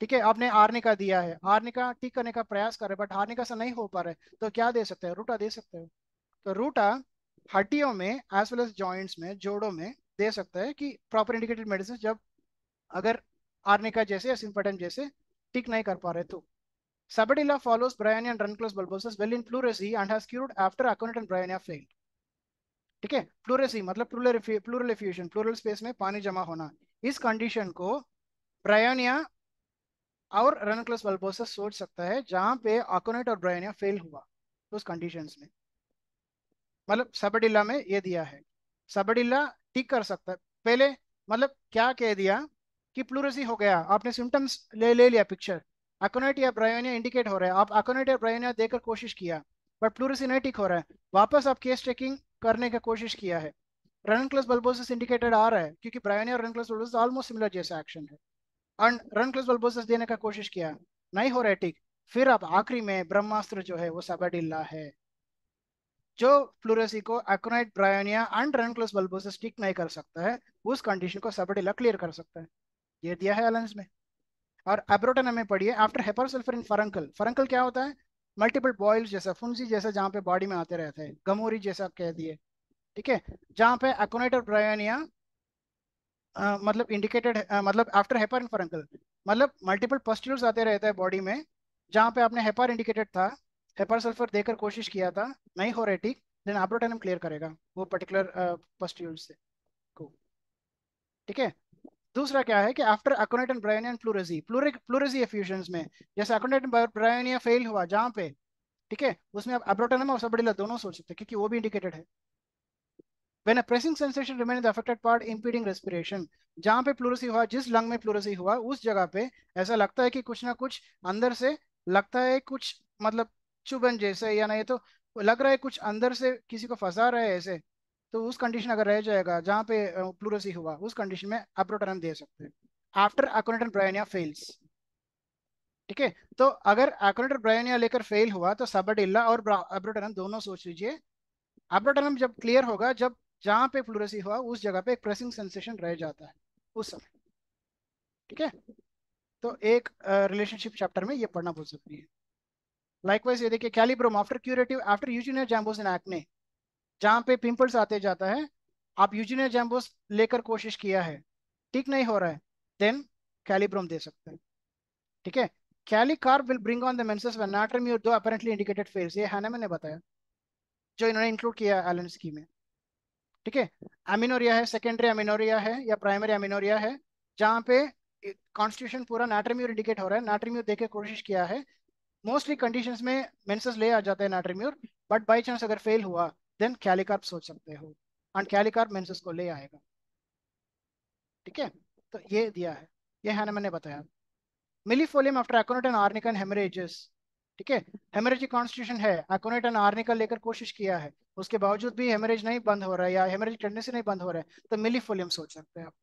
ठीक है आपने आर्निका दिया है आर्निका ठीक करने का प्रयास कर रहे बट आर्निका से नहीं हो पा रहे तो क्या दे सकते हैं रूटा दे सकते हो तो रूटा हड्डियों में एज वेल एज जॉइंट्स में जोड़ों में दे सकता है कि प्रॉपर इंडिकेटेड मेडिसिन जब अगर आर्निका जैसे या सिंपटम जैसे टिक नहीं कर पा रहे तो sabadilla follows bryonia and ranunculus bulbosus well in pleurisy and has cured after aconite and bryonia failed ठीक है फ्लूरेसी मतलब प्लूरल इफ्यूजन प्लूरल स्पेस में पानी जमा होना इस कंडीशन को ब्रायनिया और रनक्लोस बल्बोसस सोच सकता है जहां पे अकोनेट और ब्रायनिया फेल हुआ उस कंडीशंस में मतलब सबडिला में ये दिया है सबडिला ठीक कर सकता है पहले मतलब क्या कह दिया कि प्लूरेसी हो गया आपने सिम्टम्स ले ले लिया पिक्चर अकोनाइट या ब्रायोनिया इंडिकेट हो रहा है आप अकोनाइट या ब्रायोनिया देकर कोशिश किया बट प्लूरेसी नहीं ठीक हो रहा है वापस आप केस चेकिंग करने का कोशिश किया है रन क्लस बल्बोसिस इंडिकेटेड आ रहा है क्योंकि bryonia ranunculus bulbosus almost similar जैसा एक्शन है एंड रन क्लस बल्बोसिस देने का कोशिश किया नहीं हो रहा है ठीक फिर आप आखिरी में ब्रह्मास्त्र जो है वो सबाडिल्ला है जो फ्लोरेसी को aconite bryonia and bulbosus stick नहीं कर सकता है उस कंडीशन को सबडिला क्लियर कर सकता है ये दिया है अलेंस में और एब्रोटन हमें पढ़िए आफ्टर सल्फर इन फरंकल फरंकल क्या होता है मल्टीपल बॉयल्स जैसा फुंसी जैसा जहाँ पे बॉडी में आते रहते हैं गमोरी जैसा कह दिए ठीक है जहाँ पे एक्नाइट और ब्रायोनिया मतलब इंडिकेटेड मतलब आफ्टर हेपर इन फरंकल मतलब मल्टीपल पस्ट्यूल्स आते रहते हैं बॉडी में जहाँ पे आपने हेपर इंडिकेटेड था हेपर सल्फर देकर कोशिश किया था नहीं हो रहे ठीक देन एब्रोटेनम क्लियर करेगा वो पर्टिकुलर पस्ट्यूल से ठीक है दूसरा क्या है कि after aconite and bryonia and pleurisy pleuritic pleurisy effusion में जैसे अकोनेट ब्रायोनिया फेल हुआ जहां पे ठीक है उसमें आप अब्रोटेनम और सबडिला दोनों सोच सकते हैं क्योंकि वो भी इंडिकेटेड है When a pressing sensation remains in the affected part, impeding respiration. जहां पे pleurisy हुआ जिस लंग में pleurisy हुआ उस जगह पे ऐसा लगता है कि कुछ ना कुछ अंदर से लगता है कुछ मतलब चुभन जैसे या नहीं तो लग रहा है कुछ अंदर से किसी को फंसा रहा है ऐसे तो उस कंडीशन अगर रह जाएगा जहाँ पे प्लूरसी हुआ उस कंडीशन में अप्रोटोनम दे सकते हैं आफ्टर अकोनेटर ब्रायनिया फेल्स ठीक है तो अगर अकोनेटर ब्रायनिया लेकर फेल हुआ तो सबडिल्ला और अब्रोटनम दोनों सोच लीजिए अब्रोटनम जब क्लियर होगा जब जहाँ पे फ्लोरेसी हुआ उस जगह पे एक प्रेसिंग सेंसेशन रह जाता है उस समय ठीक है तो एक रिलेशनशिप चैप्टर में ये पढ़ना बहुत जरूरी है लाइकवाइज ये देखिए kali brom after curative after eugenia jambos in acne जहाँ पे पिंपल्स आते जाता है आप यूजिनियर जैम्बोस लेकर कोशिश किया है ठीक नहीं हो रहा है देन कैलिब्रोम दे सकते हैं ठीक है kali carb will bring on the menses when natrum mur though apparently indicated fails ये हैनमन मैंने बताया जो इन्होंने इंक्लूड किया है एलन स्की में ठीक है एमिनोरिया है सेकेंडरी एमिनोरिया है या प्राइमरी एमिनोरिया है जहाँ पे कॉन्स्टिट्यूशन पूरा नाट्रम्यूर इंडिकेट हो रहा है नाट्रम्यूर देखे कोशिश किया है मोस्टली कंडीशंस में मेंसेस ले आ जाते हैं नाट्रीम्यूर बट बाई चांस अगर फेल हुआ देन कैलिकार्प सोच सकते हो एंड कैलिकार्प मेंसेस को ले आएगा ठीक है तो ये दिया है ये है ना मैंने बताया millefolium after aconite and arnica and haemorrhages ठीक है हेमरेजिक कॉन्स्टिट्यूशन है एकोनेट एंड आर्निक लेकर कोशिश किया है उसके बावजूद भी हेमरेज नहीं बंद हो रहा है या हेमरेज टेंडेंसी नहीं बंद हो रहा है तो मिलीफोलियम सोच सकते हैं आप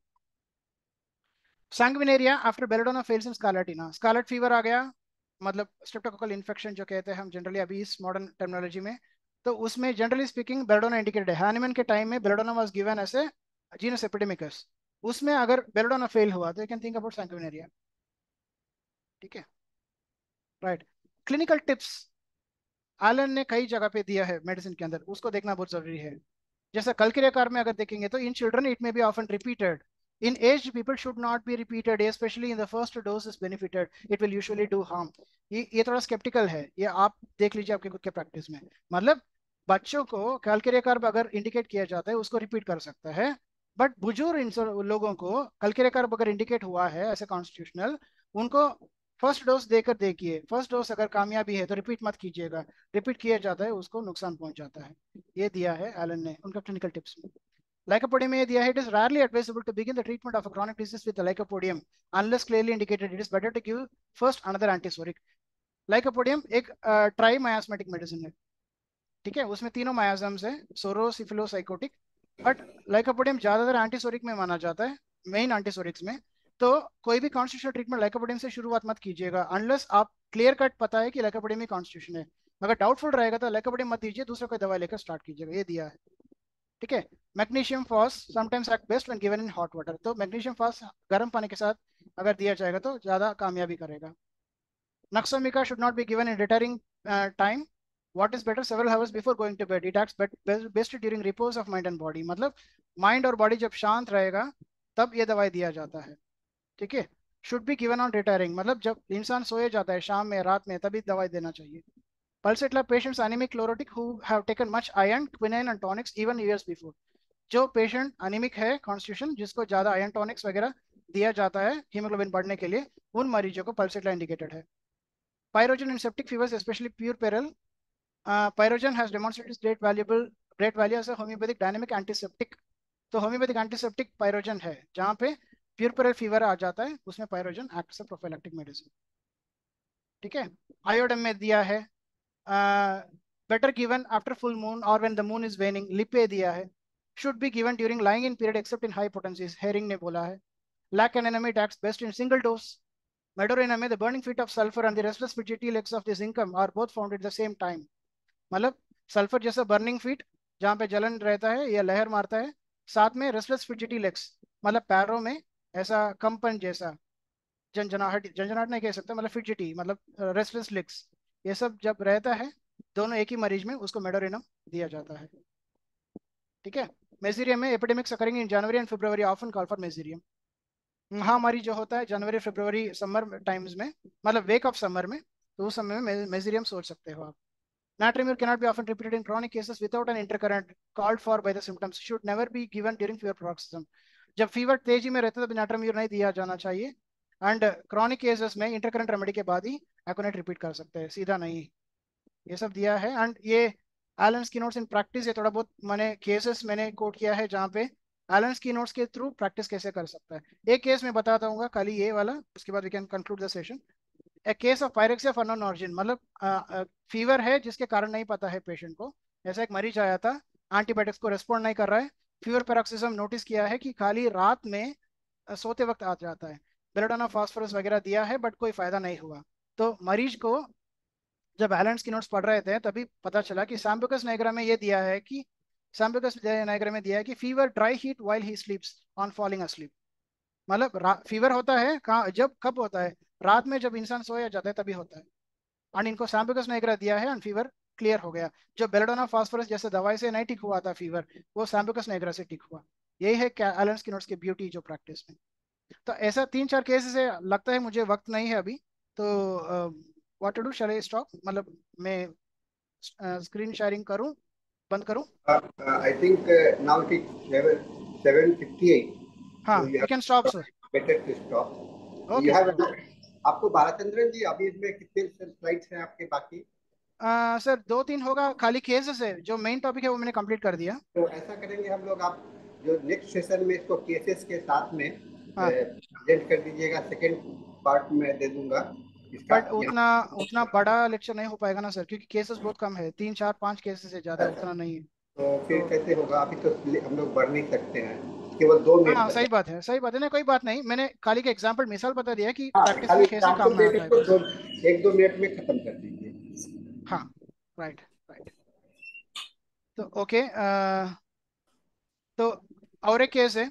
sanguinaria after belladonna fails in scarlatina scarlet fever आ गया मतलब स्ट्रेप्टोकोकल इन्फेक्शन जो कहते हैं हम जनरली अभी इस मॉडर्न टेक्नोलॉजी में तो उसमें जनरली स्पीकिंग बेलडोना इंडिकेटेड है हैनिमन के टाइम में belladonna was given as a genus epidemicus उसमें अगर बेलडोना फेल हुआ तो you can think about sanguinaria ठीक है राइट क्लिनिकल टिप्स आलन ने कई जगह पे दिया है मेडिसिन के अंदर उसको देखना बहुत जरूरी है जैसे कलक्रिया कार में अगर देखेंगे तो in children it may be often repeated In aged people should not be repeated, especially in the first dose is benefited. It will usually do harm. ये ये थोड़ा स्केप्टिकल है ये आप देख लीजिए आपके खुद के प्रैक्टिस में मतलब बच्चों को कैलकेरिया कर्व अगर इंडिकेट किया जाता है उसको रिपीट कर सकता है बट बुजुर्ग लोगों को कैलकेरिया कर्व अगर इंडिकेट हुआ है ऐसे कॉन्स्टिट्यूशनल उनको फर्स्ट डोज देकर देखिए फर्स्ट डोज अगर कामयाबी है तो रिपीट मत कीजिएगा रिपीट किया जाता है उसको नुकसान पहुंच जाता है ये दिया है एलन ने उनका क्लिनिकल टिप्स में Lycopodium diahid is rarely advisable to begin the treatment of a chronic disease with a lycopodium unless clearly indicated. It is better to give first another antihistoric. Lycopodium एक ट्राई मायास्मेटिक मेडिसिन है ठीक है उसमें तीनों मायाजम्स हैं psoro syphilo sycotic but lycopodium ज्यादातर एंटीसोरिक में माना जाता है मेन एंटीसोरिक्स में तो कोई भी कॉन्स्टिट्यूशनल ट्रीटमेंट लाइकोपोडियम से शुरुआत मत कीजिएगा अनलेस आप क्लियर कट पता है कि लाइकोपोडियम ही कॉन्स्टिट्यूशन है अगर डाउटफुल रहेगा तो लाइकोपोडियम मत दीजिए दूसरा कोई दवा लेकर स्टार्ट कीजिएगा ये दिया है ठीक है magnesium phos sometimes act best when given in hot water तो मैग्नीशियम फॉस गर्म पानी के साथ अगर दिया जाएगा तो ज़्यादा कामयाबी करेगा nux vomica should not be given in retiring time what is better several hours before going to bed it acts best during repose of mind and body मतलब माइंड और बॉडी जब शांत रहेगा तब ये दवाई दिया जाता है ठीक है should be given on retiring मतलब जब इंसान सोए जाता है शाम में रात में तभी दवाई देना चाहिए pulsatile patients anemic chlorotic who have taken much iron, quinine and tonics even years before. jo patient anemic hai constitution jisko ज्यादा iron tonics वगैरह diya jata hai hemoglobin badhne ke liye un मरीजों ko pulsatile indicated hai pyrogen and septic fevers especially pure peril uh, pyrogen has demonstrated great valuable great value as a homeopathic dynamic antiseptic तो होम्योपैथिक एंटीसेप्टिक पायरोजन है जहां पे प्यूर पेरल फीवर आ जाता है उसमें पायरोजन एक्ट्स से मेडिसिन ठीक है आयोडम में दिया है better given after full moon और when the moon is waning Lippe दिया है should be given during lying in period except in high potencies Hering ने बोला है लैक एन एनमी टैक्स best in single dose medorrhinum the burning feet of sulphur and the restless fidgety legs of this income are both found at the same time मतलब सल्फर जैसा बर्निंग फीट जहाँ पे जलन रहता है या लहर मारता है साथ में रेस्टलेस फिटिटी लेक्स मतलब पैरों में ऐसा कंपन जैसा जनजनाहट जनजनाहट नहीं कह सकते मतलब फिटी मतलब रेस्टलेस लेक्स ये सब जब रहता है दोनों एक ही मरीज में उसको मेडोरिनम दिया जाता है ठीक है मेजीरियम में epidemics occurring in January and February often call for mezereum महामारी जो होता है जनवरी फेब्रवरी समर टाइम्स में मतलब वेक ऑफ समर में तो उस समय में मेजीरियम सोच सकते हो आप natrum mur cannot be often repeated in chronic cases without an intercurrent called for by the symptoms should never be given during fever paroxysm जब फीवर तेजी में रहता है तो नाट्राम्यूर नहीं दिया जाना चाहिए एंड क्रॉनिक केसेस में इंटरकरेंट रेमेडी के बाद ही एकोनेट रिपीट कर सकते हैं सीधा नहीं ये सब दिया है एंड ये एलेंस की नोट्स इन प्रैक्टिस ये थोड़ा बहुत मैंने केसेस मैंने कोट किया है जहाँ पे एलेंस की नोट्स के थ्रू प्रैक्टिस कैसे कर सकता है एक केस मैं बताता हूँ खाली ये वाला उसके बाद we can conclude the session a case of pyrexia for origin मतलब फीवर है जिसके कारण नहीं पता है पेशेंट को ऐसा एक मरीज आया था एंटीबायोटिक्स को रेस्पॉन्ड नहीं कर रहा है फीवर पैराक्सिज्म नोटिस किया है कि खाली रात में सोते वक्त आ जाता है बेलोडाना फॉस्फोरस वगैरह दिया है बट कोई फायदा नहीं हुआ तो मरीज को जब एलेंस की नोट्स पढ़ रहे थे तभी पता चला कि सैम्बुकस नाइग्रा में ये दिया है कि सैम्बुकस नाइग्रा में दिया है कि fever dry heat while he sleeps on falling asleep मतलब फीवर होता है कहाँ जब कब होता है रात में जब इंसान सोया जाता है तभी होता है एंड इनको सैम्बुकस नाइग्रा दिया है एंड फीवर क्लियर हो गया जो बेलोडोना फॉस्फोरस जैसे दवाई से नहीं ठीक हुआ था फीवर वो सैम्बुकस नाइग्रा से ठीक हुआ यही है एलेंस की नोट्स की ब्यूटी जो प्रैक्टिस में तो ऐसा तीन चार केसेस है लगता है मुझे वक्त नहीं है अभी तो what to do shall stop मतलब मैं स्क्रीन शेयरिंग करूं बंद करूं I think now it is 758 हां you can stop sir better to stop okay आपको भारतचंद्रन जी अभी इसमें कितने स्लाइड्स हैं आपके बाकी आ, सर दो तीन होगा खाली केसेस है जो मेन टॉपिक है वो मैंने कंप्लीट कर दिया तो ऐसा करेंगे हम लोग आप जो नेक्स्ट सेशन में इसको केसेस के साथ में प्रेजेंट हाँ। कर दीजिएगा सेकंड पार्ट में दे दूंगा बट उतना उतना बड़ा लेक्चर नहीं हो पाएगा ना सर क्योंकि केसेस बहुत कम है तीन चार पांच केसेस ज्यादा अच्छा। उतना नहीं है तो फिर तो- कैसे होगा अभी तो हम लोग बढ़ नहीं सकते हैं केवल दो मिनट हाँ, सही बात है सही बात है ना कोई बात नहीं मैंने खाली का एग्जांपल मिसाल बता दिया कि प्रैक्टिस हाँ, में कैसे काम आता है एक दो मिनट में खत्म कर दीजिए हाँ राइट राइट तो ओके तो और एक केस है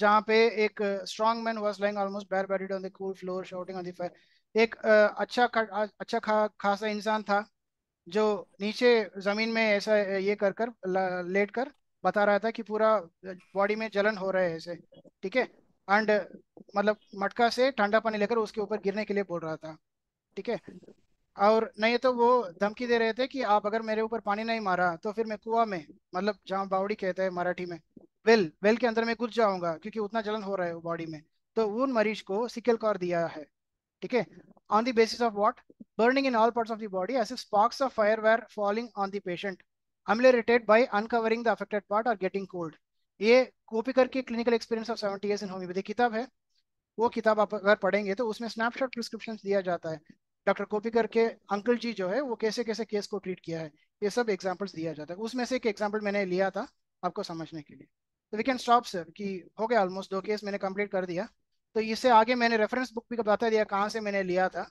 जहाँ पे एक strong man was lying almost bare bedded on the cool floor shouting on the fire एक अच्छा अच्छा खा, खासा इंसान था जो नीचे जमीन में ऐसा ये कर कर लेट कर बता रहा था कि पूरा बॉडी में जलन हो रहा है ऐसे ठीक है एंड मतलब मटका से ठंडा पानी लेकर उसके ऊपर गिरने के लिए बोल रहा था ठीक है और नहीं तो वो धमकी दे रहे थे कि आप अगर मेरे ऊपर पानी नहीं मारा तो फिर मैं कुआ में मतलब जहाँ बावड़ी कहते हैं मराठी में वेल वेल के अंदर में घुस जाऊंगा क्योंकि उतना जलन हो रहा है बॉडी में तो उन मरीज को सिकल कॉर दिया है ठीक है on the basis of what burning in all part of the body as if sparks of fire were falling on the patient ameliorated by uncovering the affected part or getting cold ये कॉपी करके clinical experience of seventy years in homeopathy किताब है वो किताब आप अगर पढ़ेंगे तो उसमें स्नैपशॉट प्रिस्क्रिप्शन दिया जाता है डॉक्टर कोपिकर के अंकल जी जो है वो कैसे कैसे केस को ट्रीट किया है ये सब एग्जांपल्स दिया जाता है उसमें से एक एग्जांपल मैंने लिया था आपको समझने के लिए वी कैन स्टॉप सर कि हो गया ऑलमोस्ट दो केस मैंने कंप्लीट कर दिया तो इससे आगे मैंने रेफरेंस बुक भी बता दिया कहाँ से मैंने लिया था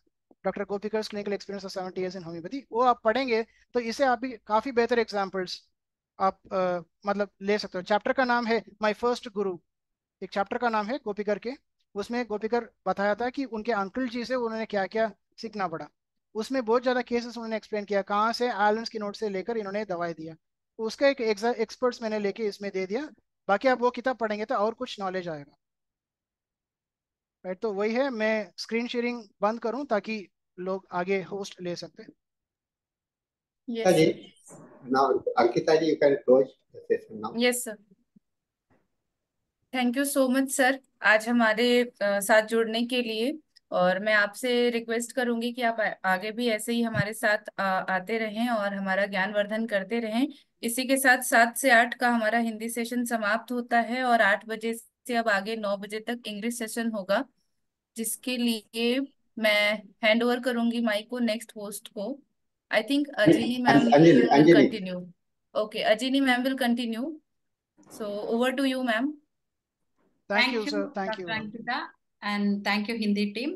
डॉक्टर गोपिकर्स clinical experience of seventy years in homeopathy वो आप पढ़ेंगे तो इसे आप भी काफ़ी बेहतर एग्जाम्पल्स आप आ, मतलब ले सकते हो चैप्टर का नाम है माई फर्स्ट गुरु एक चैप्टर का नाम है गोपीकर के उसमें गोपीकर बताया था कि उनके अंकल जी से उन्होंने क्या क्या सीखना पड़ा उसमें बहुत ज़्यादा केसेस उन्होंने एक्सप्लेन किया कहाँ से आयलैंड की नोट से लेकर इन्होंने दवाई दिया उसका एक एक्सपर्ट्स मैंने लेके इसमें दे दिया बाकी आप वो किताब पढ़ेंगे तो और कुछ नॉलेज आएगा राइट तो वही है मैं स्क्रीन शेयरिंग बंद करूं ताकि लोग आगे होस्ट ले सकते हैं Yes. Ji, thank you so much sir आज हमारे साथ जुड़ने के लिए और मैं आपसे रिक्वेस्ट करूंगी कि आप आगे भी ऐसे ही हमारे साथ आ, आते रहें और हमारा ज्ञान वर्धन करते रहें इसी के साथ सात से आठ का हमारा हिंदी सेशन समाप्त होता है और आठ बजे से अब आगे नौ बजे तक इंग्लिश सेशन होगा जिसके लिए मैं हैंड ओवर करूंगी माइक को नेक्स्ट होस्ट को I think Ajini ma'am continue okay Ajini ma'am will continue so over to you ma'am thank you sir thank you and thank you Hindi team